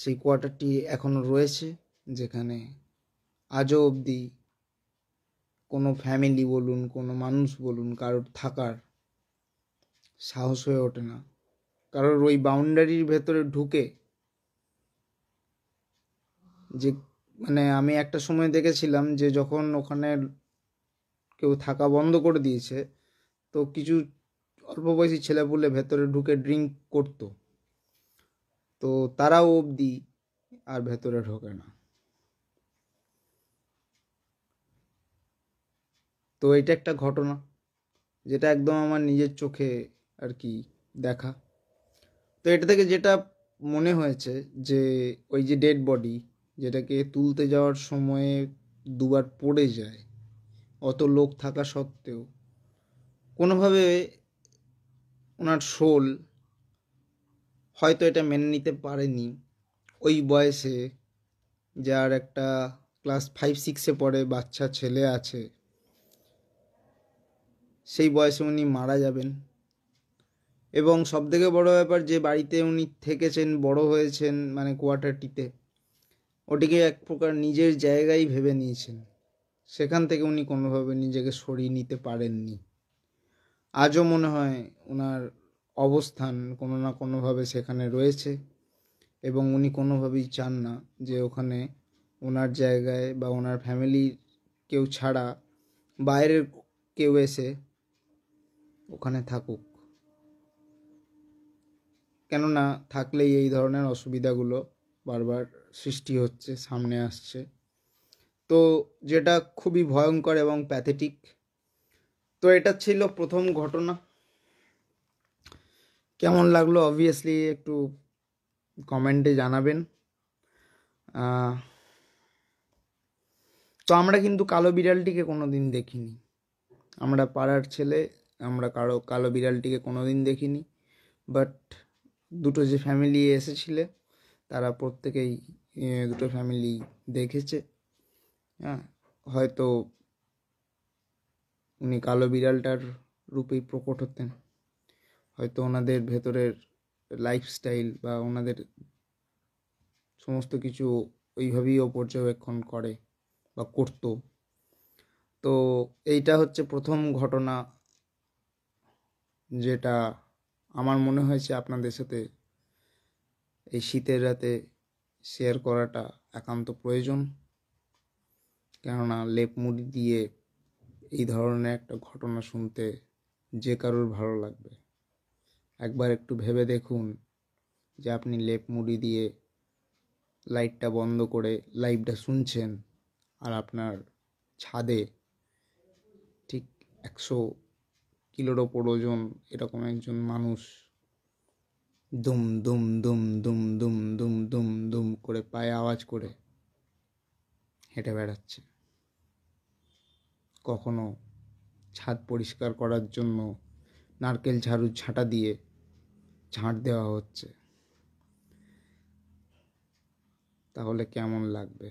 সেই কোয়ার্টারটি এখনও রয়েছে যেখানে আজও অবধি কোনো ফ্যামিলি বলুন কোনো মানুষ বলুন কারোর থাকার সাহস হয়ে ওঠে না কারোর ওই বাউন্ডারির ভেতরে ঢুকে যে মানে আমি একটা সময় দেখেছিলাম যে যখন ওখানে কেউ থাকা বন্ধ করে দিয়েছে তো কিছু অল্প বয়সী ছেলেপুলে ভেতরে ঢুকে ড্রিঙ্ক করতো তো তারাও অবধি আর ভেতরে ঢোকে না তো এটা একটা ঘটনা যেটা একদম আমার নিজের চোখে আর কি দেখা তো এটা থেকে যেটা মনে হয়েছে যে ওই যে ডেড বডি যেটাকে তুলতে যাওয়ার সময়ে দুবার পড়ে যায় অত লোক থাকা সত্ত্বেও কোনোভাবে ওনার শোল হয়তো এটা মেনে নিতে পারেনি ওই বয়সে যার একটা ক্লাস ফাইভ সিক্সে পড়ে বাচ্চা ছেলে আছে সেই বয়সে উনি মারা যাবেন এবং সব থেকে বড়ো ব্যাপার যে বাড়িতে উনি থেকেছেন বড় হয়েছেন মানে কোয়ার্টারটিতে ওটিকে এক প্রকার নিজের জায়গায় ভেবে নিয়েছেন সেখান থেকে উনি কোনোভাবে নিজেকে সরিয়ে নিতে পারেননি আজও মনে হয় ওনার অবস্থান কোনো না কোনোভাবে সেখানে রয়েছে এবং উনি কোনোভাবেই চান না যে ওখানে ওনার জায়গায় বা ওনার ফ্যামিলির কেউ ছাড়া বাইরের কেউ এসে ওখানে থাকুক কেননা থাকলেই এই ধরনের অসুবিধাগুলো বারবার সৃষ্টি হচ্ছে সামনে আসছে তো যেটা খুবই ভয়ঙ্কর এবং প্যাথেটিক তো এটা ছিল প্রথম ঘটনা কেমন লাগলো অবভিয়াসলি একটু কমেন্টে জানাবেন তো আমরা কিন্তু কালো বিড়ালটিকে কোনো দিন দেখিনি আমরা পাড়ার ছেলে আমরা কারো কালো বিড়ালটিকে কোনো দিন দেখিনি বাট দুটো যে ফ্যামিলি এসেছিলে তারা প্রত্যেকেই দুটো ফ্যামিলি দেখেছে হ্যাঁ হয়তো উনি কালো বিড়ালটার রূপেই প্রকট হতেন হয়তো ওনাদের ভেতরের লাইফস্টাইল বা ওনাদের সমস্ত কিছু ওইভাবেই ও পর্যবেক্ষণ করে বা করতো তো এইটা হচ্ছে প্রথম ঘটনা যেটা আমার মনে হয়েছে আপনাদের সাথে এই শীতের রাতে শেয়ার করাটা একান্ত প্রয়োজন কেননা লেপ মুড়ি দিয়ে এই ধরনের একটা ঘটনা শুনতে যে কারোর ভালো লাগবে একবার একটু ভেবে দেখুন যে আপনি লেপ মুড়ি দিয়ে লাইটটা বন্ধ করে লাইভটা শুনছেন আর আপনার ছাদে ঠিক একশো কিলোর ওপর ওজন এরকম একজন মানুষ দুম দুম দুম দুম দুম দুম দুম দুম করে পায়ে আওয়াজ করে হেঁটে বেড়াচ্ছে কখনো ছাদ পরিষ্কার করার জন্য নারকেল ঝাড়ু ছাঁটা দিয়ে ঝাঁট দেওয়া হচ্ছে তাহলে কেমন লাগবে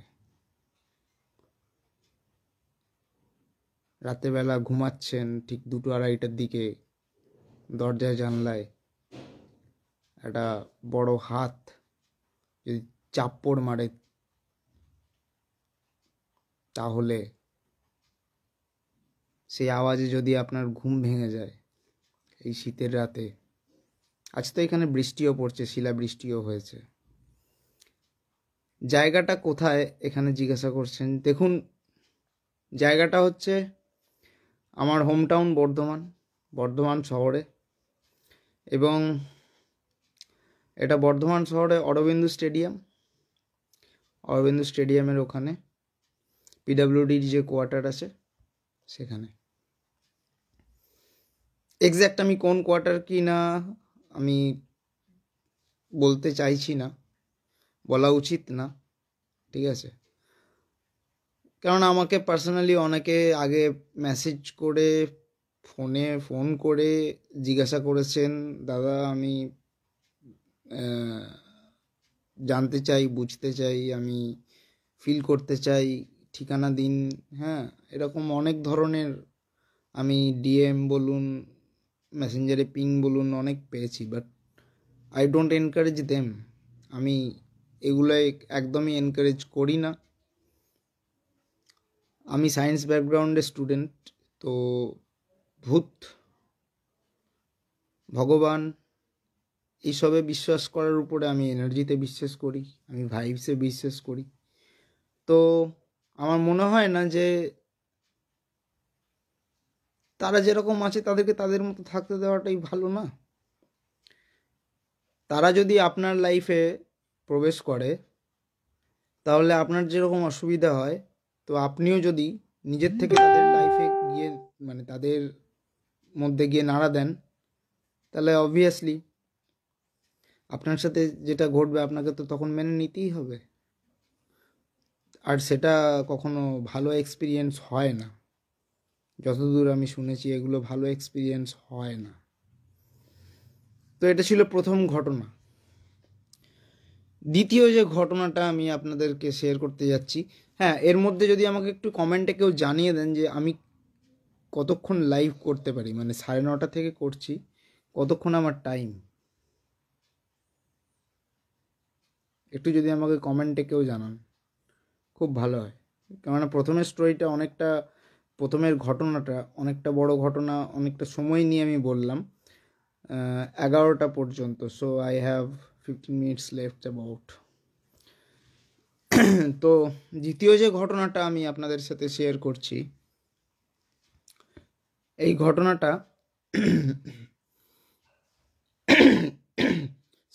রাতেবেলা ঘুমাচ্ছেন ঠিক দুটো আড়াইটার দিকে দরজায় জানলায় একটা বড় হাত যদি চাপ্পড় মারে তাহলে সেই আওয়াজে যদি আপনার ঘুম ভেঙে যায় এই শীতের রাতে আজ তো এখানে বৃষ্টিও পড়ছে শিলাবৃষ্টিও হয়েছে জায়গাটা কোথায় এখানে জিজ্ঞাসা করছেন দেখুন জায়গাটা হচ্ছে আমার হোম টাউন বর্ধমান বর্ধমান শহরে এবং এটা বর্ধমান শহরে অরবিন্দু স্টেডিয়াম অরবিন্দু স্টেডিয়ামের ওখানে পিডাব্লিউডির যে কোয়ার্টার আছে সেখানে এক্স্যাক্ট আমি কোন কোয়ার্টার কি না আমি বলতে চাইছি না বলা উচিত না ঠিক আছে কারণ আমাকে পার্সোনালি অনেকে আগে মেসেজ করে ফোনে ফোন করে জিজ্ঞাসা করেছেন দাদা আমি জানতে চাই বুঝতে চাই আমি ফিল করতে চাই ঠিকানা দিন হ্যাঁ এরকম অনেক ধরনের আমি ডিএম বলুন মেসেঞ্জারে পিং বলুন অনেক পেয়েছি but I don't encourage them আমি এগুলো একদমই এনকারেজ করি না আমি সায়েন্স ব্যাকগ্রাউন্ডের স্টুডেন্ট তো ভূত ভগবান এইসবে বিশ্বাস করার উপরে আমি এনার্জিতে বিশ্বাস করি আমি ভাইবসে বিশ্বাস করি তো আমার মনে হয় না যে তারা যেরকম আছে তাদেরকে তাদের মতো থাকতে দেওয়াটাই ভালো না তারা যদি আপনার লাইফে প্রবেশ করে তাহলে আপনার যেরকম অসুবিধা হয় তো আপনিও যদি নিজের থেকে তাদের লাইফে গিয়ে মানে তাদের মধ্যে গিয়ে নাড়া দেন তাহলে অবভিয়াসলি আপনার সাথে যেটা ঘটবে আপনাকে তো তখন মেনে নিতেই হবে আর সেটা কখনো ভালো এক্সপিরিয়েন্স হয় না যতদূর আমি শুনেছি এগুলো ভালো এক্সপিরিয়েন্স হয় না তো এটা ছিল প্রথম ঘটনা দ্বিতীয় যে ঘটনাটা আমি আপনাদেরকে শেয়ার করতে যাচ্ছি হ্যাঁ এর মধ্যে যদি আমাকে একটু কমেন্টে কেউ জানিয়ে দেন যে আমি কতক্ষণ লাইভ করতে পারি মানে সাড়ে নটা থেকে করছি কতক্ষণ আমার টাইম একটু যদি আমাকে কমেন্টে কেউ জানান খুব ভালো হয় কেননা প্রথমের স্টোরিটা অনেকটা প্রথমের ঘটনাটা অনেকটা বড় ঘটনা অনেকটা সময় নিয়ে আমি বললাম এগারোটা পর্যন্ত so I have fifteen minutes left about তো দ্বিতীয় যে ঘটনাটা আমি আপনাদের সাথে শেয়ার করছি এই ঘটনাটা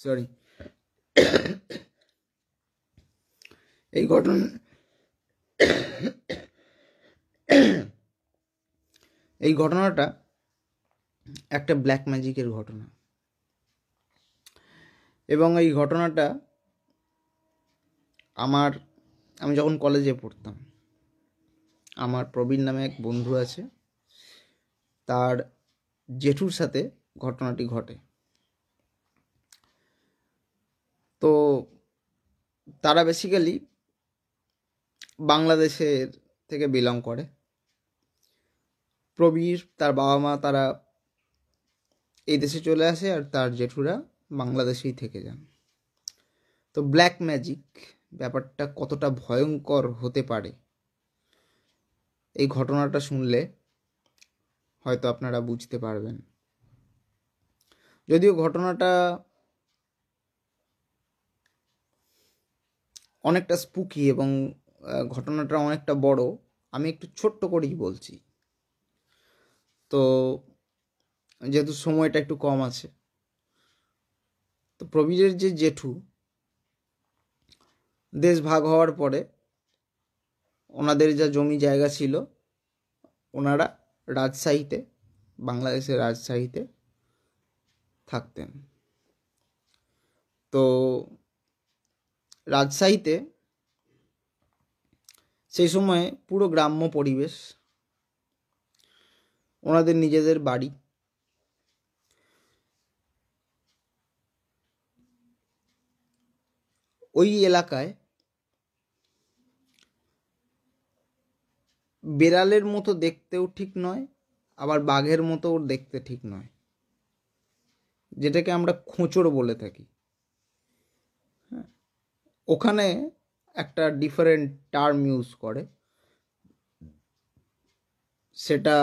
সরি এই ঘটনা এই ঘটনাটা একটা ব্ল্যাক ম্যাজিকের ঘটনা এবং এই ঘটনাটা আমার আমি যখন কলেজে পড়তাম আমার প্রবীণ নামে এক বন্ধু আছে তার জেঠুর সাথে ঘটনাটি ঘটে তো তারা বেসিক্যালি বাংলাদেশের থেকে বিলং করে প্রবীর তার বাবা মা তারা এই দেশে চলে আসে আর তার জেঠুরা বাংলাদেশেই থেকে যান তো ব্ল্যাক ম্যাজিক ব্যাপারটা কতটা ভয়ঙ্কর হতে পারে এই ঘটনাটা শুনলে হয়তো আপনারা বুঝতে পারবেন যদিও ঘটনাটা অনেকটা স্পুকি এবং ঘটনাটা অনেকটা বড় আমি একটু ছোট্ট করেই বলছি তো যেহেতু সময়টা একটু কম আছে তো প্রবীরের যে জেঠু দেশ ভাগ হওয়ার পরে ওনাদের যা জমি জায়গা ছিল ওনারা রাজশাহীতে বাংলাদেশের রাজশাহীতে থাকতেন তো রাজশাহীতে সেই সময়ে পুরো গ্রাম্য পরিবেশ ওনাদের নিজেদের বাড়ি ওই এলাকায় বেড়ালের মতো দেখতেও ঠিক নয় আবার বাঘের মতো ওর দেখতে ঠিক নয় যেটাকে আমরা খোঁচর বলে থাকি হ্যাঁ, ওখানে একটা ডিফারেন্ট টার্ম ইউজ করে সেটা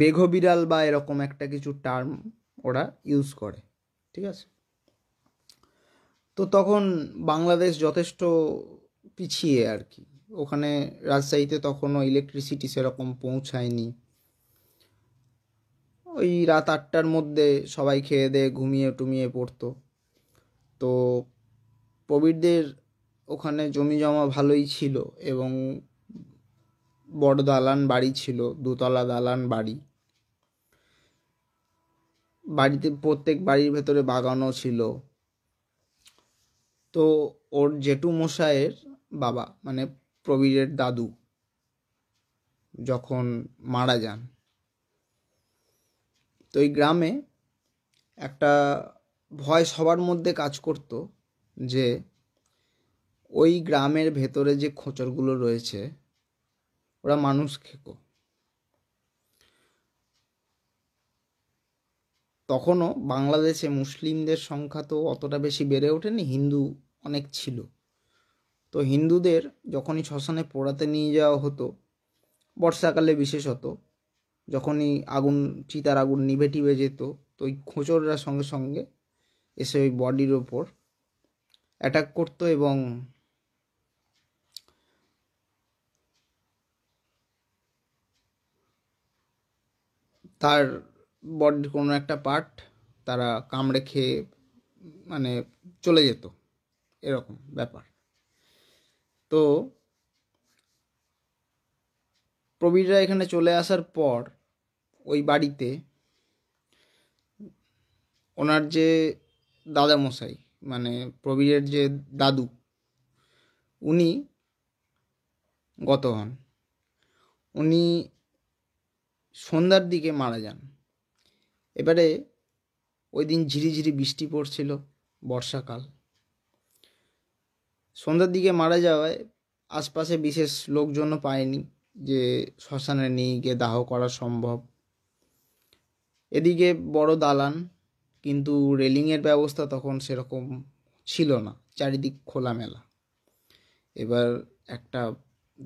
বেঘ বিড়াল বা এরকম একটা কিছু টার্ম ওরা ইউজ করে ঠিক আছে তো তখন বাংলাদেশ যথেষ্ট পিছিয়ে আর কি ওখানে রাজশাহীতে তখনও ইলেকট্রিসিটি সেরকম পৌঁছায়নি ওই রাত আটটার মধ্যে সবাই খেয়ে দেয়ে ঘুমিয়ে টুমিয়ে পড়তো তো প্রবীরদের ওখানে জমি জমা ভালোই ছিল এবং বড় দালান বাড়ি ছিল দোতলা দালান বাড়ি বাড়িতে প্রত্যেক বাড়ির ভেতরে বাগানও ছিল তো ওর জেঠু মশায়ের বাবা মানে প্রবীরের দাদু যখন মারা যান তো এই গ্রামে একটা ভয় সবার মধ্যে কাজ করত যে ওই গ্রামের ভেতরে যে খোঁচরগুলো রয়েছে ওরা মানুষ খেকো তখনও বাংলাদেশে মুসলিমদের সংখ্যা তো অতটা বেশি বেড়ে ওঠেনি হিন্দু অনেক ছিল তো হিন্দুদের যখনই শ্মশানে পোড়াতে নিয়ে যাওয়া হতো বর্ষাকালে বিশেষত যখনই আগুন চিতার আগুন নিভে টিভে যেত তো ওই খোঁচররা সঙ্গে সঙ্গে এসে ওই বডির ওপর অ্যাটাক করতো এবং তার বডির কোনো একটা পার্ট তারা কামড়ে খেয়ে মানে চলে যেত এরকম ব্যাপার তো প্রবীররা এখানে চলে আসার পর ওই বাড়িতে ওনার যে দাদামশাই মানে প্রবীরের যে দাদু উনি গত হন উনি সন্ধ্যার দিকে মারা যান এবারে ওই দিন ঝিরিঝিরি বৃষ্টি পড়ছিল বর্ষাকাল সন্ধ্যার দিকে মারা যাওয়ায় আশপাশে বিশেষ লোকজনও পায়নি যে শ্মশানে নিয়ে গিয়ে দাহ করা সম্ভব এদিকে বড় দালান কিন্তু রেলিংয়ের ব্যবস্থা তখন সেরকম ছিল না চারিদিক খোলামেলা এবার একটা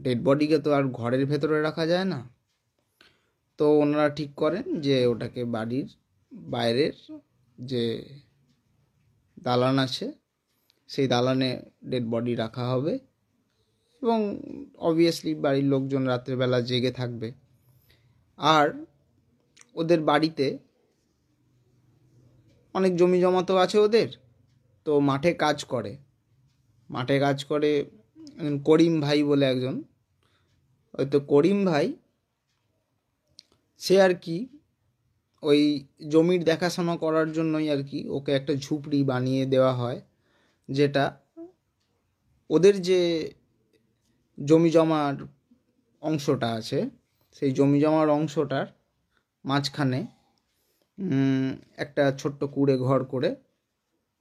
ডেড বডিকে তো আর ঘরের ভেতরে রাখা যায় না তো ওনারা ঠিক করেন যে ওটাকে বাড়ির বাইরের যে দালান আছে সেই দালানে ডেড বডি রাখা হবে এবং অবভিয়াসলি বাড়ির লোকজন রাত্রেবেলা জেগে থাকবে আর ওদের বাড়িতে অনেক জমি জমা তো আছে ওদের তো মাঠে কাজ করে মাঠে কাজ করে করিম ভাই বলে একজন হয়তো করিম ভাই সে আর কি ওই জমির দেখাশোনা করার জন্যই আর কি ওকে একটা ঝুপড়ি বানিয়ে দেওয়া হয় যেটা ওদের যে জমি জমার অংশটা আছে সেই জমি জমার অংশটার মাঝখানে একটা ছোট্ট কুড়ে ঘর করে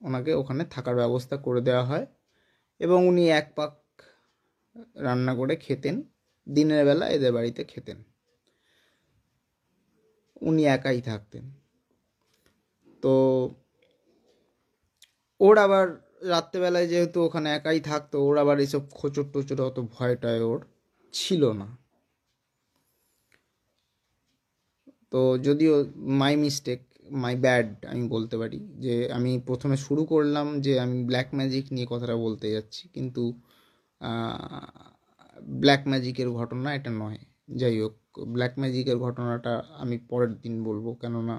ওনাকে ওখানে থাকার ব্যবস্থা করে দেওয়া হয় এবং উনি এক পাক রান্না করে খেতেন দিনের বেলা এদের বাড়িতে খেতেন উনি একাই থাকতেন তো ওর আবার রাত্রেবেলায় যেহেতু ওখানে একাই থাকতো ওর আবার এইসব খোঁচর টোচর অত ভয়টায় ওর ছিল না তো যদিও মাই মিস্টেক মাই ব্যাড আমি বলতে পারি যে আমি প্রথমে শুরু করলাম যে আমি ব্ল্যাক ম্যাজিক নিয়ে কথাটা বলতে যাচ্ছি কিন্তু ব্ল্যাক ম্যাজিকের ঘটনা এটা নয় যাই হোক ব্ল্যাক ম্যাজিকের ঘটনাটা আমি পরের দিন বলবো কেননা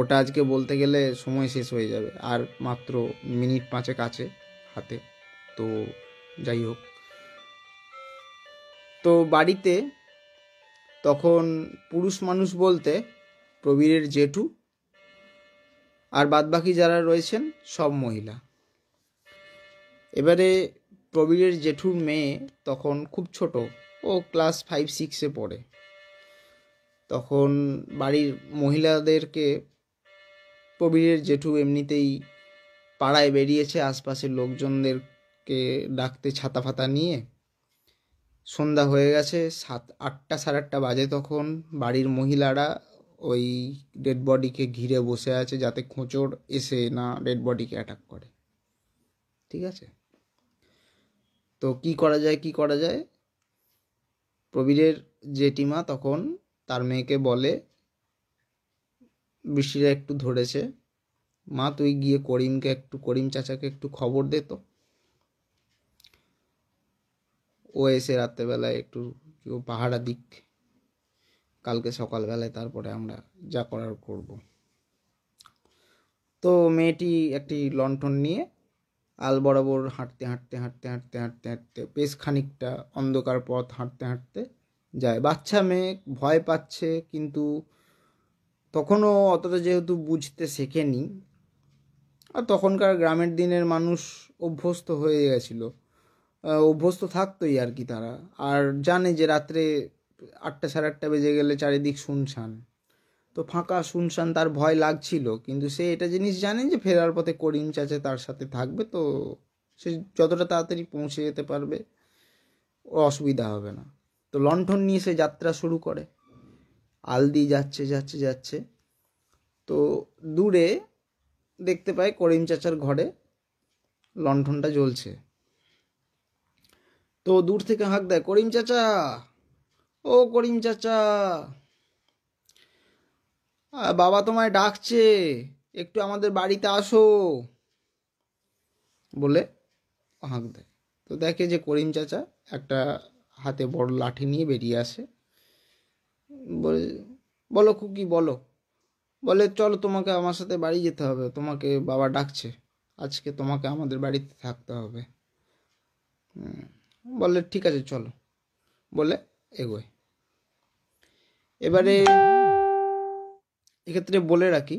ওটা আজকে বলতে গেলে সময় শেষ হয়ে যাবে আর মাত্র মিনিট পাঁচেক আছে হাতে তো যাই হোক তো বাড়িতে তখন পুরুষ মানুষ বলতে প্রবীরের জেঠু আর বাদবাকি যারা রয়েছেন সব মহিলা এবারে প্রবীরের জেঠুর মেয়ে তখন খুব ছোট ও ক্লাস ফাইভ সিক্সে পড়ে তখন বাড়ির মহিলাদেরকে প্রবীরের জেঠু এমনিতেই পাড়ায় বেরিয়েছে আশপাশের লোকজনদেরকে ডাকতে ছাতা ফাতা নিয়ে সন্ধ্যা হয়ে গেছে সাত আটটা সাড়ে আটটা বাজে তখন বাড়ির মহিলারা ওই ডেড বডিকে ঘিরে বসে আছে যাতে খোঁচর এসে না ডেড বডিকে অ্যাটাক করে ঠিক আছে তো কি করা যায় কি করা যায় প্রবীরের জেঠিমা তখন তার মেয়েকে বলে বৃষ্টিরা একটু ধরেছে মা তুই গিয়ে করিমকে একটু করিম চাচাকে একটু খবর দে তো ও এসে রাত্রেবেলায় একটু কেউ পাহারা দিক কালকে সকালবেলায় তারপরে আমরা যা করার করব তো মেয়েটি একটি লণ্ঠন নিয়ে আল বরাবর হাঁটতে হাঁটতে হাঁটতে হাঁটতে হাঁটতে হাঁটতে বেশ খানিকটা অন্ধকার পথ হাঁটতে হাঁটতে যায় বাচ্চা মেয়ে ভয় পাচ্ছে কিন্তু তখনও অতটা যেহেতু বুঝতে শেখেনি আর তখনকার গ্রামের দিনের মানুষ অভ্যস্ত হয়ে গেছিল অভ্যস্ত থাকতোই আর কি তারা আর জানে যে রাত্রে আটটা সাড়ে আটটা বেজে গেলে চারিদিক শুনশান তো ফাঁকা শুনশান তার ভয় লাগছিল কিন্তু সে এটা জিনিস জানে যে ফেরার পথে করিম চাচা তার সাথে থাকবে তো সে যতটা তাড়াতাড়ি পৌঁছে যেতে পারবে অসুবিধা হবে না তো লণ্ঠন নিয়ে সে যাত্রা শুরু করে আলদি যাচ্ছে যাচ্ছে যাচ্ছে তো দূরে দেখতে পায় করিম চাচার ঘরে লণ্ঠনটা জ্বলছে তো দূর থেকে হাঁক দেয় করিম চাচা ও করিম চাচা বাবা তোমায় ডাকছে একটু আমাদের বাড়িতে আসো বলে হাঁক দেয় তো দেখে যে করিম চাচা একটা হাতে বড় লাঠি নিয়ে বেরিয়ে আসে বলে বলো খুকি বলো বলে চলো তোমাকে আমার সাথে বাড়ি যেতে হবে তোমাকে বাবা ডাকছে আজকে তোমাকে আমাদের বাড়িতে থাকতে হবে বলে ঠিক আছে চলো বলে এগোয় এবারে এক্ষেত্রে বলে রাখি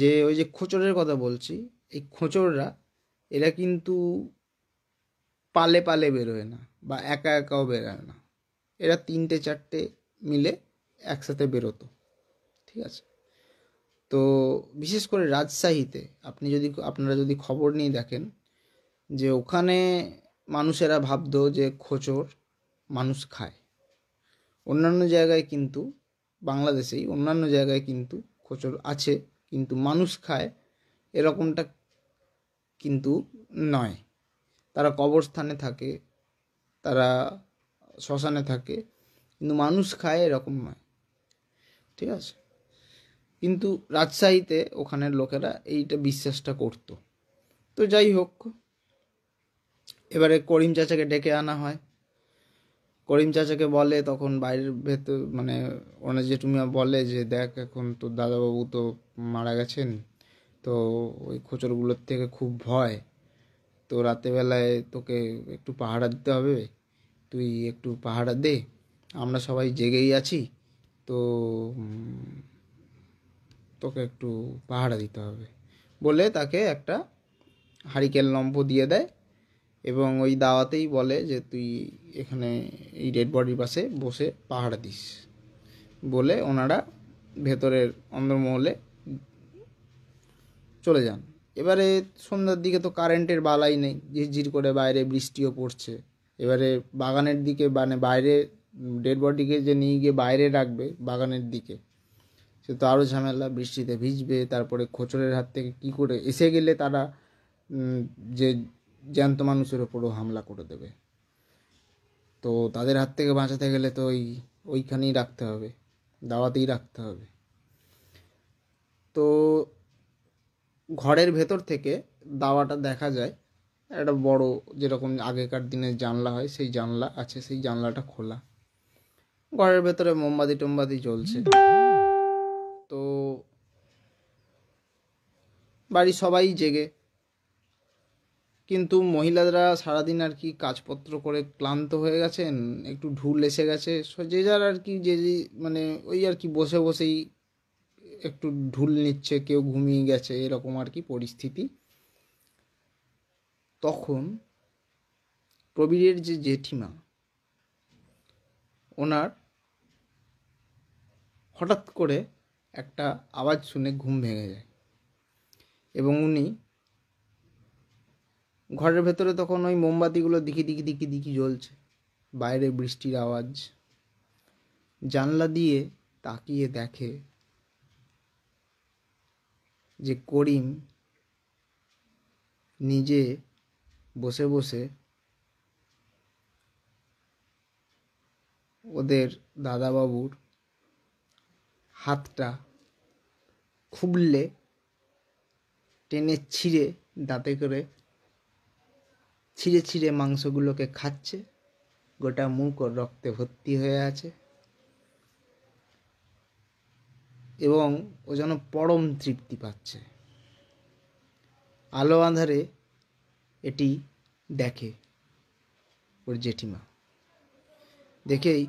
যে ওই যে খোঁচরের কথা বলছি এই খোঁচররা এরা কিন্তু পালে পালে বেরোয় না বা একা একাও বেরোয় না এরা তিনটে চারটে মিলে একসাথে বেরোতো ঠিক আছে তো বিশেষ করে রাজশাহীতে আপনি যদি আপনারা যদি খবর নিয়ে দেখেন যে ওখানে মানুষেরা ভাবতো যে খোঁচর মানুষ খায় অন্যান্য জায়গায় কিন্তু বাংলাদেশেই অন্যান্য জায়গায় কিন্তু খোচর আছে কিন্তু মানুষ খায় এরকমটা কিন্তু নয় তারা কবরস্থানে থাকে তারা শ্মশানে থাকে কিন্তু মানুষ খায় এরকম নয় ঠিক আছে কিন্তু রাজশাহীতে ওখানের লোকেরা এইটা বিশ্বাসটা করত তো যাই হোক এবারে করিম চাচাকে ডেকে আনা হয় করিম চাচাকে বলে তখন বাইরের ভেতর মানে ওনার জেঠুমিয়া বলে যে দেখ এখন তোর দাদাবাবু তো মারা গেছেন তো ওই খোঁচরগুলোর থেকে খুব ভয় তো রাতেবেলায় তোকে একটু পাহারা দিতে হবে তুই একটু পাহারা দে আমরা সবাই জেগেই আছি তো তোকে একটু পাহারা দিতে হবে বলে তাকে একটা হারিকেল লম্ফ দিয়ে দেয় এবং ওই দাওয়াতেই বলে যে তুই এখানে এই ডেড বডির পাশে বসে পাহাড় দিস বলে ওনারা ভেতরের অন্দরমহলে চলে যান এবারে সন্ধ্যার দিকে তো কারেন্টের বালাই নেই ঝিরঝির করে বাইরে বৃষ্টিও পড়ছে এবারে বাগানের দিকে মানে বাইরে ডেড বডিকে যে নিয়ে গিয়ে বাইরে রাখবে বাগানের দিকে সে তো আরও ঝামেলা বৃষ্টিতে ভিজবে তারপরে খোচরের হাত থেকে কি করে এসে গেলে তারা যে জ্যান্ত মানুষের ওপরও হামলা করে দেবে তো তাদের হাত থেকে বাঁচাতে গেলে তো ওই ওইখানেই রাখতে হবে দাওয়াতেই রাখতে হবে তো ঘরের ভেতর থেকে দাওয়াটা দেখা যায় একটা বড় যেরকম আগেকার দিনে জানলা হয় সেই জানলা আছে সেই জানলাটা খোলা ঘরের ভেতরে মোমবাতি টোমবাতি জ্বলছে তো বাড়ি সবাই জেগে কিন্তু মহিলারা সারাদিন আর কি কাজপত্র করে ক্লান্ত হয়ে গেছেন একটু ঢুল এসে গেছে যে যার আর কি যে মানে ওই আর কি বসে বসেই একটু ঢুল নিচ্ছে কেউ ঘুমিয়ে গেছে এরকম আর কি পরিস্থিতি তখন প্রবীরের যে জেঠিমা ওনার হঠাৎ করে একটা আওয়াজ শুনে ঘুম ভেঙে যায় এবং উনি ঘরের ভেতরে তখন ওই মোমবাতিগুলো দিকি দিকি দিকি দিকি জ্বলছে বাইরে বৃষ্টির আওয়াজ জানলা দিয়ে তাকিয়ে দেখে যে করিম নিজে বসে বসে ওদের দাদাবাবুর হাতটা খুবলে টেনে ছিঁড়ে দাঁতে করে ছিঁড়ে ছিঁড়ে মাংসগুলোকে খাচ্ছে গোটা মুখ ও রক্তে ভর্তি হয়ে আছে এবং ও যেন পরম তৃপ্তি পাচ্ছে আলো আঁধারে এটি দেখে ওর জেঠিমা দেখেই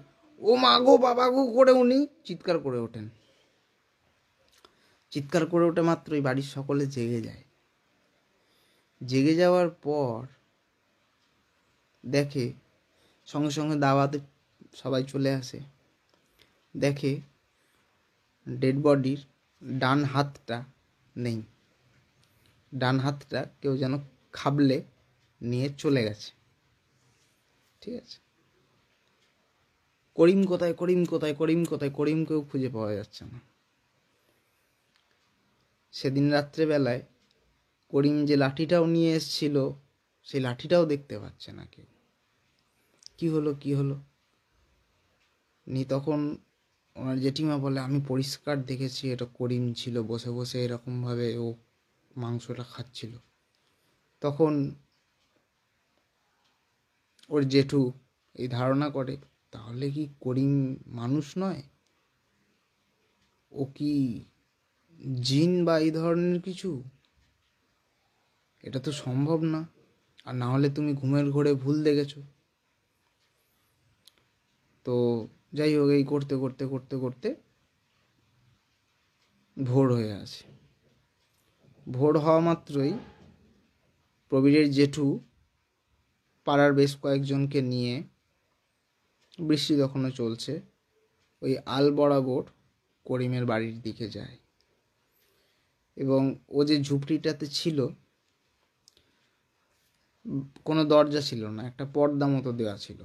ও মা গো বাবা গো করে উনি চিৎকার করে ওঠেন চিৎকার করে ওঠে মাত্রই বাড়ির সকলে জেগে যায় জেগে যাওয়ার পর দেখে সঙ্গে সঙ্গে দাওয়াতে সবাই চলে আসে দেখে ডেড বডির ডান হাতটা নেই ডান হাতটা কেউ যেন খাবলে নিয়ে চলে গেছে ঠিক আছে করিম কোথায় করিম কোথায় করিম কোথায় করিম কেউ খুঁজে পাওয়া যাচ্ছে না সেদিন রাত্রেবেলায় করিম যে লাঠিটাও নিয়ে এসছিল সেই লাঠিটাও দেখতে পাচ্ছে না কেউ কি হলো কি হলো নি তখন ওনার জেঠিমা বলে আমি পরিষ্কার দেখেছি এটা করিম ছিল বসে বসে এরকমভাবে ও মাংসটা খাচ্ছিল তখন ওর জেঠু এই ধারণা করে তাহলে কি করিম মানুষ নয় ও কি জিন বা এই ধরনের কিছু এটা তো সম্ভব না আর না হলে তুমি ঘুমের ঘোরে ভুল দেখেছো তো যাই হোক এই করতে করতে করতে করতে ভোর হয়ে আছে ভোর হওয়া মাত্রই প্রবীরের জেঠু পাড়ার বেশ কয়েকজনকে নিয়ে বৃষ্টি তখনও চলছে ওই আল বরাবর করিমের বাড়ির দিকে যায় এবং ও যে ঝুপড়িটাতে ছিল কোনো দরজা ছিল না একটা পর্দা মতো দেওয়া ছিল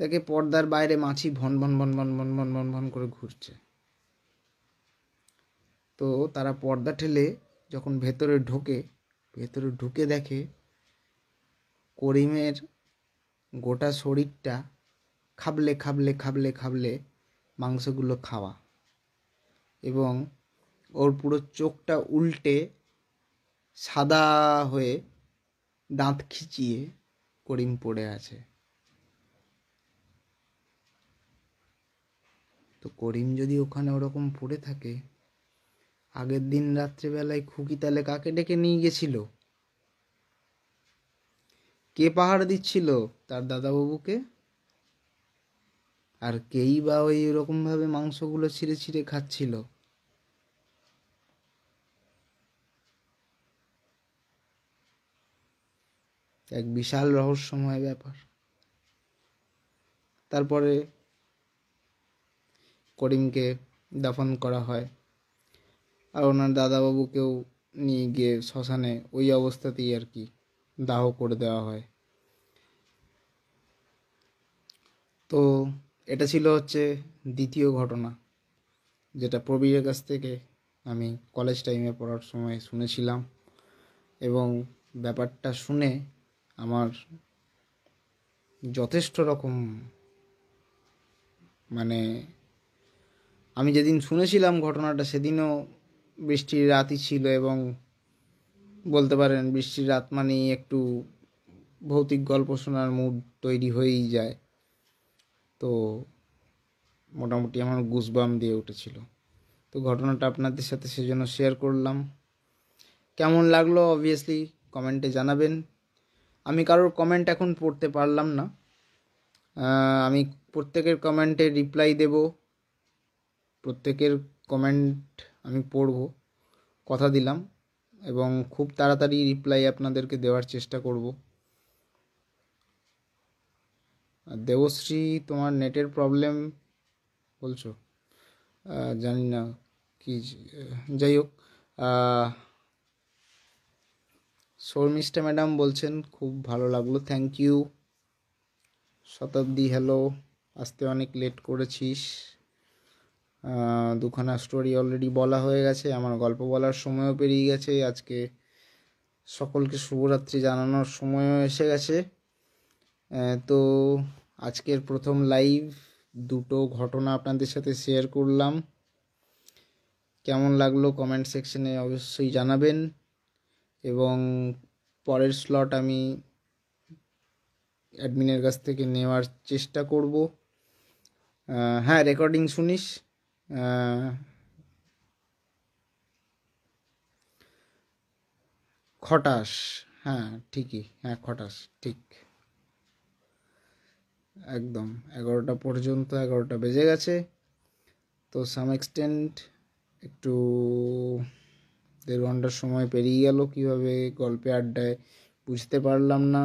দেখে পর্দার বাইরে মাছি ভন ভন ভন ভন ভন ভন ভন ভন করে ঘুরছে তো তারা পর্দা ঠেলে যখন ভেতরে ঢোকে ভেতরে ঢুকে দেখে করিমের গোটা শরীরটা খাবলে খাবলে খাবলে খাবলে মাংসগুলো খাওয়া এবং ওর পুরো চোখটা উল্টে সাদা হয়ে দাঁত খিচিয়ে করিম পড়ে আছে তো করিম যদি ওখানে ওরকম পড়ে থাকে আগের দিন রাত্রেবেলায় খুকি তাহলে কাকে ডেকে নিয়ে গেছিল কে পাহাড় দিচ্ছিল তার দাদাবাবুকে আর কেই বা ওই ভাবে মাংসগুলো ছিঁড়ে ছিঁড়ে খাচ্ছিল এক বিশাল রহস্যময় ব্যাপার তারপরে করিমকে দাফন করা হয় আর ওনার দাদাবাবুকেও নিয়ে গিয়ে শ্মশানে ওই অবস্থাতেই আর কি দাহ করে দেওয়া হয় তো এটা ছিল হচ্ছে দ্বিতীয় ঘটনা যেটা প্রবীরের কাছ থেকে আমি কলেজ টাইমে পড়ার সময় শুনেছিলাম এবং ব্যাপারটা শুনে আমার যথেষ্ট রকম মানে আমি যেদিন শুনেছিলাম ঘটনাটা সেদিনও বৃষ্টির রাতই ছিল এবং বলতে পারেন বৃষ্টির রাত মানেই একটু ভৌতিক গল্প শোনার মুড তৈরি হয়েই যায় তো মোটামুটি আমার গুসবাম দিয়ে উঠেছিল তো ঘটনাটা আপনাদের সাথে সেজন্য শেয়ার করলাম কেমন লাগলো অবভিয়াসলি কমেন্টে জানাবেন আমি কারোর কমেন্ট এখন পড়তে পারলাম না আমি প্রত্যেকের কমেন্টে রিপ্লাই দেবো প্রত্যেকের কমেন্ট আমি পড়ব কথা দিলাম এবং খুব তাড়াতাড়ি রিপ্লাই আপনাদেরকে দেওয়ার চেষ্টা করব দেবশ্রী তোমার নেটের প্রবলেম বলছো জানি না কি যাই হোক শর্মিষ্ঠা ম্যাডাম বলছেন খুব ভালো লাগলো থ্যাংক ইউ শতাব্দী হ্যালো আসতে অনেক লেট করেছিস দুখানা স্টোরি অলরেডি বলা হয়ে গেছে আমার গল্প বলার সময়ও পেরিয়ে গেছে আজকে সকলকে শুভরাত্রি জানানোর সময়ও এসে গেছে তো আজকের প্রথম লাইভ দুটো ঘটনা আপনাদের সাথে শেয়ার করলাম কেমন লাগলো কমেন্ট সেকশনে অবশ্যই জানাবেন এবং পরের স্লট আমি অ্যাডমিনের কাছ থেকে নেওয়ার চেষ্টা করব হ্যাঁ রেকর্ডিং শুনিস খটাস হ্যাঁ ঠিকই হ্যাঁ খটাস ঠিক একদম এগারোটা পর্যন্ত এগারোটা বেজে গেছে তো সাম এক্সটেন্ট একটু দেড় ঘন্টার সময় পেরিয়ে গেল কীভাবে গল্পে আড্ডায় বুঝতে পারলাম না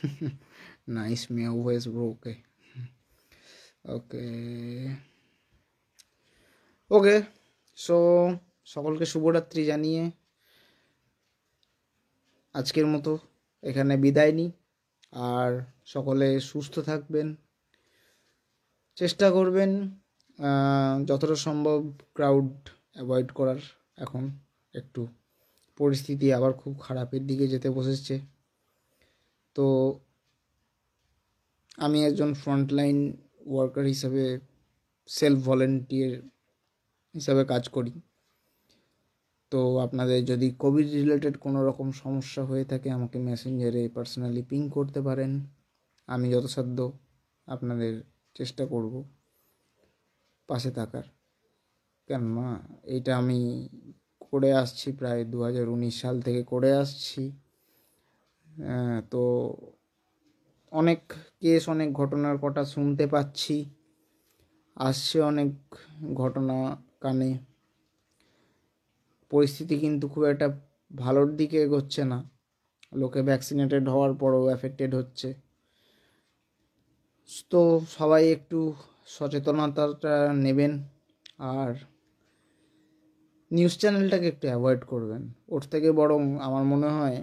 nice me always bro okay okay okay so সকলকে শুভরাত্রি জানিয়ে আজকের মতো এখানে বিদায় নিই আর সকলে সুস্থ থাকবেন চেষ্টা করবেন যতটা সম্ভব ক্রাউড অ্যাভয়েড করার এখন একটু পরিস্থিতি আবার খুব খারাপের দিকে যেতে বসেছে তো আমি একজন ফ্রন্টলাইন ওয়ার্কার হিসাবে সেলফ ভলেন্টিয়ার হিসাবে কাজ করি তো আপনাদের যদি কোভিড রিলেটেড কোনো রকম সমস্যা হয়ে থাকে আমাকে মেসেঞ্জারে পার্সোনালি পিং করতে পারেন আমি যথাসাধ্য আপনাদের চেষ্টা করব পাশে থাকার কেননা এটা আমি করে আসছি প্রায় দু সাল থেকে করে আসছি হ্যাঁ, তো অনেক কেস অনেক ঘটনার কথা শুনতে পাচ্ছি আসছে অনেক ঘটনা কানে পরিস্থিতি কিন্তু খুব একটা ভালোর দিকে এগোচ্ছে না লোকে ভ্যাকসিনেটেড হওয়ার পরও অ্যাফেক্টেড হচ্ছে তো সবাই একটু সচেতনতাটা নেবেন আর নিউজ চ্যানেলটাকে একটু অ্যাভয়েড করবেন ওর থেকে বরং আমার মনে হয়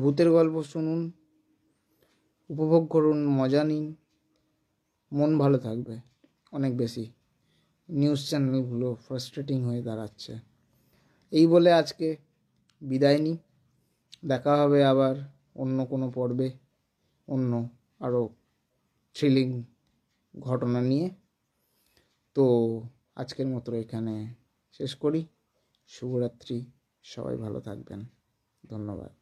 ভূতের গল্প শুনুন উপভোগ করুন মজা নিন মন ভালো থাকবে অনেক বেশি নিউজ চ্যানেলগুলো ফ্রাস্ট্রেটিং হয়ে দাঁড়াচ্ছে এই বলে আজকে বিদায় নিই দেখা হবে আবার অন্য কোনো পর্বে অন্য আরও থ্রিলিং ঘটনা নিয়ে তো আজকের মতো এখানে শেষ করি শুভরাত্রি সবাই ভালো থাকবেন ধন্যবাদ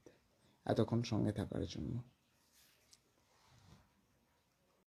এতক্ষণ সঙ্গে থাকার জন্য